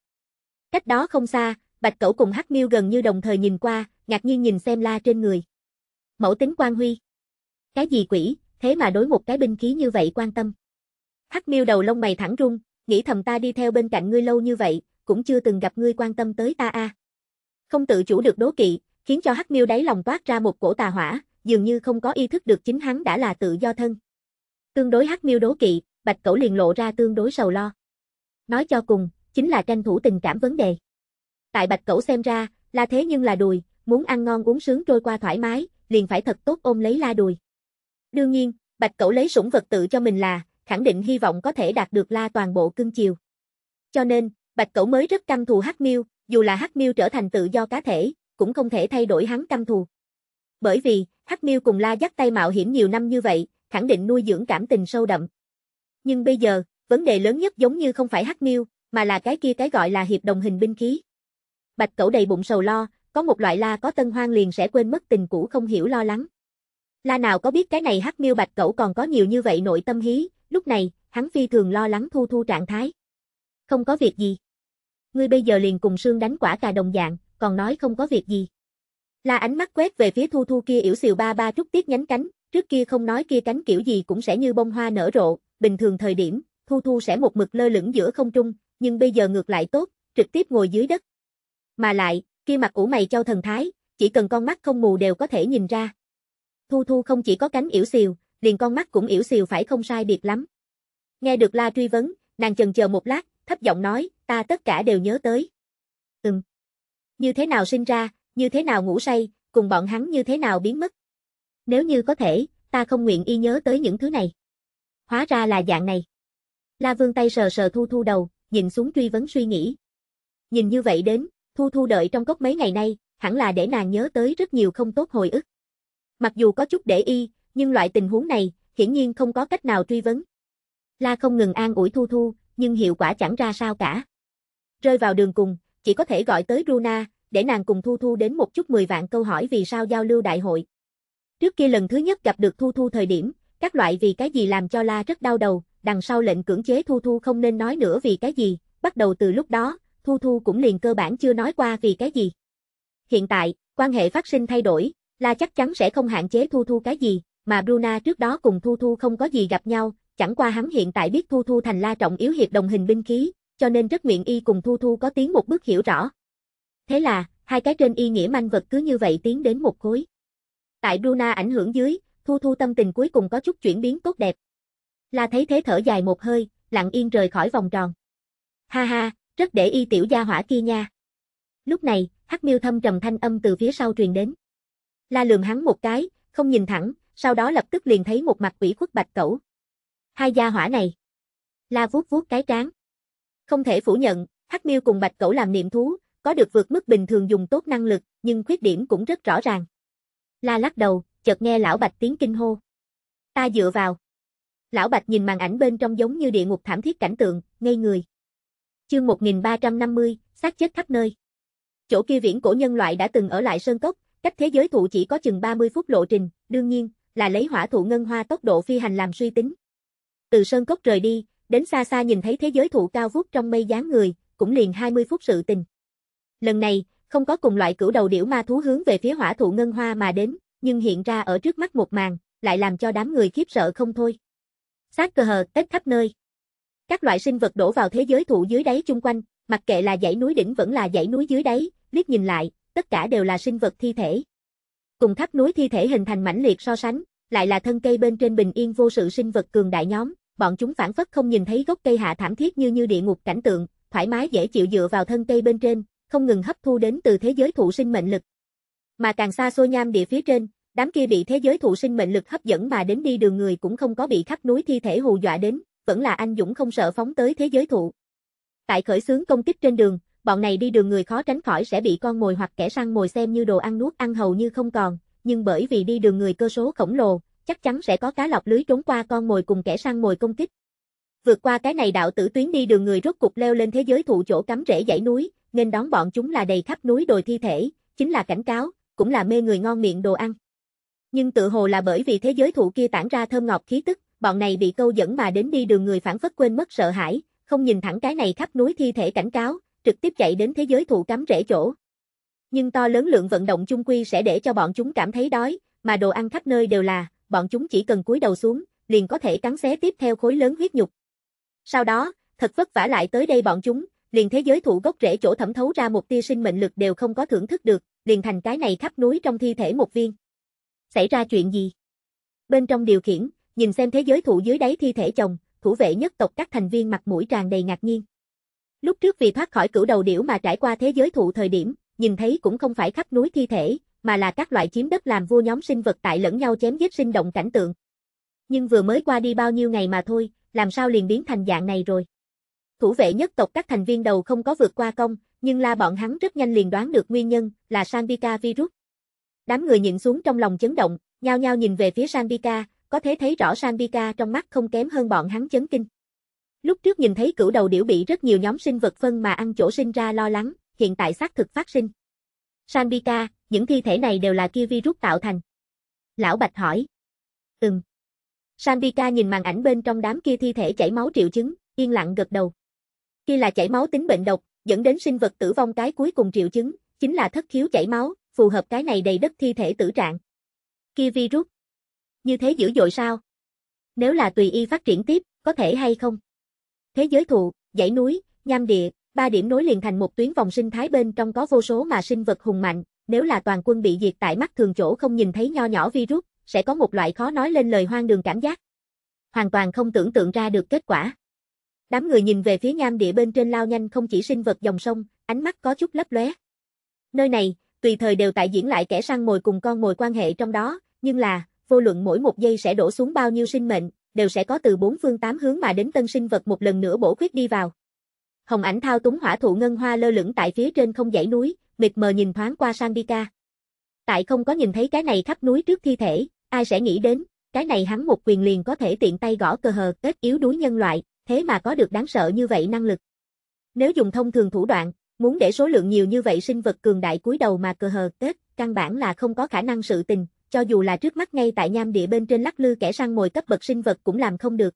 Cách đó không xa, Bạch Cẩu cùng Hắc Miêu gần như đồng thời nhìn qua, ngạc nhiên nhìn xem La trên người. Mẫu tính quan huy. Cái gì quỷ, thế mà đối một cái binh khí như vậy quan tâm. Hắc Miêu đầu lông mày thẳng rung, nghĩ thầm ta đi theo bên cạnh ngươi lâu như vậy, cũng chưa từng gặp ngươi quan tâm tới ta a. À. Không tự chủ được đố kỵ, khiến cho Hắc Miêu đáy lòng toát ra một cổ tà hỏa, dường như không có ý thức được chính hắn đã là tự do thân. Tương đối Hắc Miêu đố kỵ, Bạch Cẩu liền lộ ra tương đối sầu lo. Nói cho cùng, chính là tranh thủ tình cảm vấn đề. Tại Bạch Cẩu xem ra, là thế nhưng là đùi, muốn ăn ngon uống sướng trôi qua thoải mái, liền phải thật tốt ôm lấy la đùi. Đương nhiên, Bạch Cẩu lấy sủng vật tự cho mình là, khẳng định hy vọng có thể đạt được la toàn bộ cưng chiều. Cho nên, Bạch Cẩu mới rất căm thù Hắc Miêu, dù là Hắc Miêu trở thành tự do cá thể, cũng không thể thay đổi hắn căm thù. Bởi vì, Hắc Miêu cùng La Dắt tay mạo hiểm nhiều năm như vậy, khẳng định nuôi dưỡng cảm tình sâu đậm. Nhưng bây giờ, vấn đề lớn nhất giống như không phải Hắc Miêu, mà là cái kia cái gọi là hiệp đồng hình binh khí. Bạch Cẩu đầy bụng sầu lo, có một loại la có tân hoang liền sẽ quên mất tình cũ không hiểu lo lắng. La nào có biết cái này Hắc Miêu Bạch Cẩu còn có nhiều như vậy nội tâm hí, lúc này, hắn phi thường lo lắng thu thu trạng thái. Không có việc gì. Ngươi bây giờ liền cùng Sương đánh quả cà đồng dạng, còn nói không có việc gì. la ánh mắt quét về phía thu thu kia yểu xìu ba ba trúc tiết nhánh cánh, trước kia không nói kia cánh kiểu gì cũng sẽ như bông hoa nở rộ, bình thường thời điểm, thu thu sẽ một mực lơ lửng giữa không trung, nhưng bây giờ ngược lại tốt, trực tiếp ngồi dưới đất. Mà lại, kia mặt ủ mày trao thần thái, chỉ cần con mắt không mù đều có thể nhìn ra. Thu thu không chỉ có cánh yểu xìu, liền con mắt cũng yểu xìu phải không sai biệt lắm. Nghe được la truy vấn, nàng chần chờ một lát, thấp giọng nói, ta tất cả đều nhớ tới. Ừm. Như thế nào sinh ra, như thế nào ngủ say, cùng bọn hắn như thế nào biến mất. Nếu như có thể, ta không nguyện y nhớ tới những thứ này. Hóa ra là dạng này. La Vương tay sờ sờ Thu Thu đầu, nhìn xuống truy vấn suy nghĩ. Nhìn như vậy đến, Thu Thu đợi trong cốc mấy ngày nay, hẳn là để nàng nhớ tới rất nhiều không tốt hồi ức. Mặc dù có chút để y, nhưng loại tình huống này, hiển nhiên không có cách nào truy vấn. La không ngừng an ủi Thu Thu, nhưng hiệu quả chẳng ra sao cả. Rơi vào đường cùng, chỉ có thể gọi tới Runa, để nàng cùng Thu Thu đến một chút 10 vạn câu hỏi vì sao giao lưu đại hội. Trước kia lần thứ nhất gặp được Thu Thu thời điểm, các loại vì cái gì làm cho La rất đau đầu, đằng sau lệnh cưỡng chế Thu Thu không nên nói nữa vì cái gì, bắt đầu từ lúc đó, Thu Thu cũng liền cơ bản chưa nói qua vì cái gì. Hiện tại, quan hệ phát sinh thay đổi, La chắc chắn sẽ không hạn chế Thu Thu cái gì, mà Bruna trước đó cùng Thu Thu không có gì gặp nhau, chẳng qua hắn hiện tại biết Thu Thu thành La trọng yếu hiệp đồng hình binh khí, cho nên rất nguyện y cùng Thu Thu có tiến một bước hiểu rõ. Thế là, hai cái trên y nghĩa manh vật cứ như vậy tiến đến một khối. Tại Bruna ảnh hưởng dưới, Thu Thu tâm tình cuối cùng có chút chuyển biến tốt đẹp. La thấy thế thở dài một hơi, lặng yên rời khỏi vòng tròn. Ha ha, rất để y tiểu gia hỏa kia nha. Lúc này, Hắc Miêu thâm trầm thanh âm từ phía sau truyền đến. La lườm hắn một cái, không nhìn thẳng, sau đó lập tức liền thấy một mặt quỷ khuất bạch cẩu. Hai gia hỏa này. La vuốt vuốt cái trán. Không thể phủ nhận, Hắc Miêu cùng Bạch Cẩu làm niệm thú, có được vượt mức bình thường dùng tốt năng lực, nhưng khuyết điểm cũng rất rõ ràng. La lắc đầu, chợt nghe lão Bạch tiếng kinh hô. Ta dựa vào. Lão Bạch nhìn màn ảnh bên trong giống như địa ngục thảm thiết cảnh tượng, ngây người. Chương 1350, xác chết khắp nơi. Chỗ kia viễn cổ nhân loại đã từng ở lại sơn cốc, cách thế giới thụ chỉ có chừng 30 phút lộ trình, đương nhiên, là lấy hỏa thụ ngân hoa tốc độ phi hành làm suy tính. Từ sơn cốc rời đi, đến xa xa nhìn thấy thế giới thụ cao vút trong mây dáng người, cũng liền 20 phút sự tình. Lần này, không có cùng loại cửu đầu điểu ma thú hướng về phía hỏa thụ ngân hoa mà đến, nhưng hiện ra ở trước mắt một màn, lại làm cho đám người khiếp sợ không thôi. Sát cơ hờ, tết khắp nơi. Các loại sinh vật đổ vào thế giới thụ dưới đáy chung quanh, mặc kệ là dãy núi đỉnh vẫn là dãy núi dưới đáy, liếc nhìn lại, tất cả đều là sinh vật thi thể. Cùng tháp núi thi thể hình thành mảnh liệt so sánh, lại là thân cây bên trên bình yên vô sự sinh vật cường đại nhóm, bọn chúng phản phất không nhìn thấy gốc cây hạ thảm thiết như như địa ngục cảnh tượng, thoải mái dễ chịu dựa vào thân cây bên trên, không ngừng hấp thu đến từ thế giới thụ sinh mệnh lực. Mà càng xa xôi nham địa phía trên, đám kia bị thế giới thụ sinh mệnh lực hấp dẫn mà đến đi đường người cũng không có bị khắp núi thi thể hù dọa đến, vẫn là anh dũng không sợ phóng tới thế giới thụ. Tại khởi xướng công kích trên đường, bọn này đi đường người khó tránh khỏi sẽ bị con mồi hoặc kẻ săn mồi xem như đồ ăn nuốt ăn hầu như không còn, nhưng bởi vì đi đường người cơ số khổng lồ, chắc chắn sẽ có cá lọc lưới trốn qua con mồi cùng kẻ săn mồi công kích. Vượt qua cái này đạo tử tuyến đi đường người rốt cục leo lên thế giới thụ chỗ cắm rễ dãy núi, nên đón bọn chúng là đầy khắp núi đồi thi thể, chính là cảnh cáo, cũng là mê người ngon miệng đồ ăn. Nhưng tự hồ là bởi vì thế giới thụ kia tản ra thơm ngọt khí tức, bọn này bị câu dẫn mà đến đi đường người phản phất quên mất sợ hãi, không nhìn thẳng cái này khắp núi thi thể cảnh cáo, trực tiếp chạy đến thế giới thụ cắm rễ chỗ. Nhưng to lớn lượng vận động chung quy sẽ để cho bọn chúng cảm thấy đói, mà đồ ăn khắp nơi đều là, bọn chúng chỉ cần cúi đầu xuống, liền có thể cắn xé tiếp theo khối lớn huyết nhục. Sau đó, thật vất vả lại tới đây bọn chúng, liền thế giới thụ gốc rễ chỗ thẩm thấu ra một tia sinh mệnh lực đều không có thưởng thức được, liền thành cái này khắp núi trong thi thể một viên. Xảy ra chuyện gì? Bên trong điều khiển, nhìn xem thế giới thụ dưới đáy thi thể chồng, thủ vệ nhất tộc các thành viên mặt mũi tràn đầy ngạc nhiên. Lúc trước vì thoát khỏi cửu đầu điểu mà trải qua thế giới thụ thời điểm, nhìn thấy cũng không phải khắp núi thi thể, mà là các loại chiếm đất làm vua nhóm sinh vật tại lẫn nhau chém giết sinh động cảnh tượng. Nhưng vừa mới qua đi bao nhiêu ngày mà thôi, làm sao liền biến thành dạng này rồi. Thủ vệ nhất tộc các thành viên đầu không có vượt qua công, nhưng la bọn hắn rất nhanh liền đoán được nguyên nhân là Sanbika virus. Đám người nhịn xuống trong lòng chấn động, nhao nhao nhìn về phía Sanbika, có thể thấy rõ Sanbika trong mắt không kém hơn bọn hắn chấn kinh. Lúc trước nhìn thấy cửu đầu điểu bị rất nhiều nhóm sinh vật phân mà ăn chỗ sinh ra lo lắng, hiện tại xác thực phát sinh. Sanbika, những thi thể này đều là kia virus tạo thành. Lão Bạch hỏi. Ừm. Sanvika nhìn màn ảnh bên trong đám kia thi thể chảy máu triệu chứng, yên lặng gật đầu. Kia là chảy máu tính bệnh độc, dẫn đến sinh vật tử vong cái cuối cùng triệu chứng, chính là thất khiếu chảy máu, phù hợp cái này đầy đất thi thể tử trạng. Kia virus. Như thế dữ dội sao? Nếu là tùy y phát triển tiếp, có thể hay không? Thế giới thụ, dãy núi, nham địa, ba điểm nối liền thành một tuyến vòng sinh thái bên trong có vô số mà sinh vật hùng mạnh, nếu là toàn quân bị diệt tại mắt thường chỗ không nhìn thấy nho nhỏ virus, sẽ có một loại khó nói lên lời hoang đường cảm giác. Hoàn toàn không tưởng tượng ra được kết quả. Đám người nhìn về phía nham địa bên trên lao nhanh không chỉ sinh vật dòng sông, ánh mắt có chút lấp lóe. Nơi này, tùy thời đều tại diễn lại kẻ săn mồi cùng con mồi quan hệ trong đó, nhưng là, vô luận mỗi một giây sẽ đổ xuống bao nhiêu sinh mệnh, đều sẽ có từ bốn phương tám hướng mà đến tân sinh vật một lần nữa bổ khuyết đi vào. Hồng ảnh thao túng hỏa thụ ngân hoa lơ lửng tại phía trên không dãy núi, mịt mờ nhìn thoáng qua Sandika. Tại không có nhìn thấy cái này khắp núi trước thi thể, ai sẽ nghĩ đến, cái này hắn một quyền liền có thể tiện tay gõ cờ hờ kết yếu đuối nhân loại, thế mà có được đáng sợ như vậy năng lực. Nếu dùng thông thường thủ đoạn, muốn để số lượng nhiều như vậy sinh vật cường đại cúi đầu mà cờ hờ kết, căn bản là không có khả năng sự tình, cho dù là trước mắt ngay tại nham địa bên trên lắc lư kẻ săn mồi cấp bậc sinh vật cũng làm không được.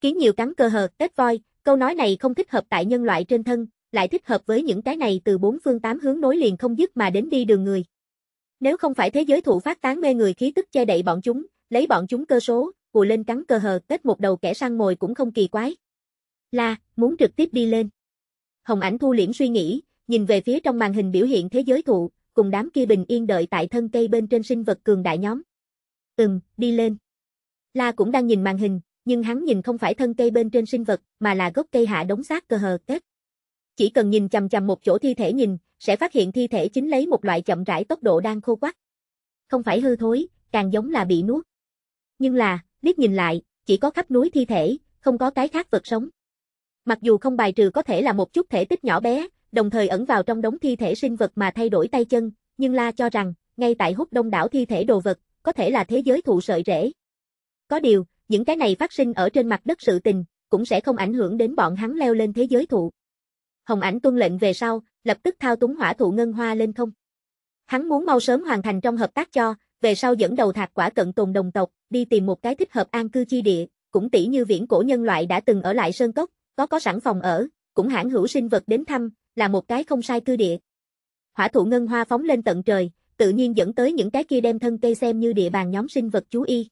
Kiến nhiều cắn cờ hờ kết voi, câu nói này không thích hợp tại nhân loại trên thân, lại thích hợp với những cái này từ bốn phương tám hướng nối liền không dứt mà đến đi đường người. Nếu không phải thế giới thụ phát tán mê người khí tức che đậy bọn chúng, lấy bọn chúng cơ số, cù lên cắn cơ hờ kết một đầu kẻ săn mồi cũng không kỳ quái. Là, muốn trực tiếp đi lên. Hồng ảnh thu liễm suy nghĩ, nhìn về phía trong màn hình biểu hiện thế giới thụ, cùng đám kia bình yên đợi tại thân cây bên trên sinh vật cường đại nhóm. Ừm, đi lên. La cũng đang nhìn màn hình, nhưng hắn nhìn không phải thân cây bên trên sinh vật, mà là gốc cây hạ đống xác cơ hờ kết. Chỉ cần nhìn chằm chằm một chỗ thi thể nhìn, sẽ phát hiện thi thể chính lấy một loại chậm rãi tốc độ đang khô quắt. Không phải hư thối, càng giống là bị nuốt. Nhưng là, liếc nhìn lại, chỉ có khắp núi thi thể, không có cái khác vật sống. Mặc dù không bài trừ có thể là một chút thể tích nhỏ bé, đồng thời ẩn vào trong đống thi thể sinh vật mà thay đổi tay chân, nhưng La cho rằng, ngay tại hút đông đảo thi thể đồ vật, có thể là thế giới thụ sợi rễ. Có điều, những cái này phát sinh ở trên mặt đất sự tình, cũng sẽ không ảnh hưởng đến bọn hắn leo lên thế giới thụ. Hồng Ảnh tuân lệnh về sau, lập tức thao túng hỏa thụ ngân hoa lên không. Hắn muốn mau sớm hoàn thành trong hợp tác cho, về sau dẫn đầu thạc quả cận tồn đồng tộc, đi tìm một cái thích hợp an cư chi địa, cũng tỷ như viễn cổ nhân loại đã từng ở lại sơn cốc, có có sẵn phòng ở, cũng hãng hữu sinh vật đến thăm, là một cái không sai cư địa. Hỏa thụ ngân hoa phóng lên tận trời, tự nhiên dẫn tới những cái kia đem thân cây xem như địa bàn nhóm sinh vật chú y.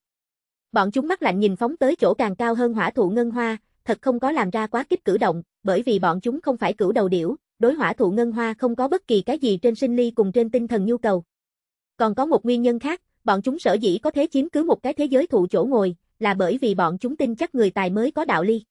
Bọn chúng mắt lạnh nhìn phóng tới chỗ càng cao hơn hỏa thụ ngân hoa, thật không có làm ra quá kích cử động, bởi vì bọn chúng không phải cửu đầu điểu, đối hỏa thụ ngân hoa không có bất kỳ cái gì trên sinh ly cùng trên tinh thần nhu cầu. Còn có một nguyên nhân khác, bọn chúng sở dĩ có thế chiếm cứ một cái thế giới thụ chỗ ngồi, là bởi vì bọn chúng tin chắc người tài mới có đạo ly.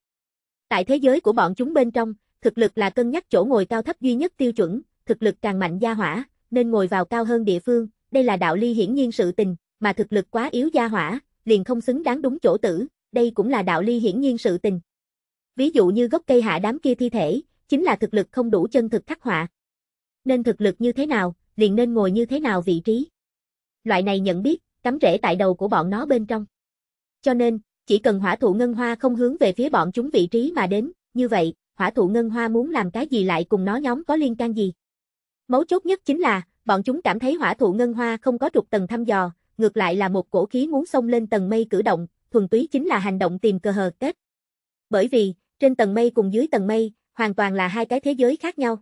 Tại thế giới của bọn chúng bên trong, thực lực là cân nhắc chỗ ngồi cao thấp duy nhất tiêu chuẩn, thực lực càng mạnh gia hỏa, nên ngồi vào cao hơn địa phương, đây là đạo ly hiển nhiên sự tình, mà thực lực quá yếu gia hỏa, liền không xứng đáng đúng chỗ tử, đây cũng là đạo ly hiển nhiên sự tình ví dụ như gốc cây hạ đám kia thi thể, chính là thực lực không đủ chân thực khắc họa. Nên thực lực như thế nào, liền nên ngồi như thế nào vị trí. Loại này nhận biết, cắm rễ tại đầu của bọn nó bên trong. Cho nên, chỉ cần hỏa thụ ngân hoa không hướng về phía bọn chúng vị trí mà đến, như vậy, hỏa thụ ngân hoa muốn làm cái gì lại cùng nó nhóm có liên can gì. Mấu chốt nhất chính là, bọn chúng cảm thấy hỏa thụ ngân hoa không có trục tầng thăm dò, ngược lại là một cổ khí muốn xông lên tầng mây cử động, thuần túy chính là hành động tìm cơ hờ kết. Bởi vì, trên tầng mây cùng dưới tầng mây, hoàn toàn là hai cái thế giới khác nhau.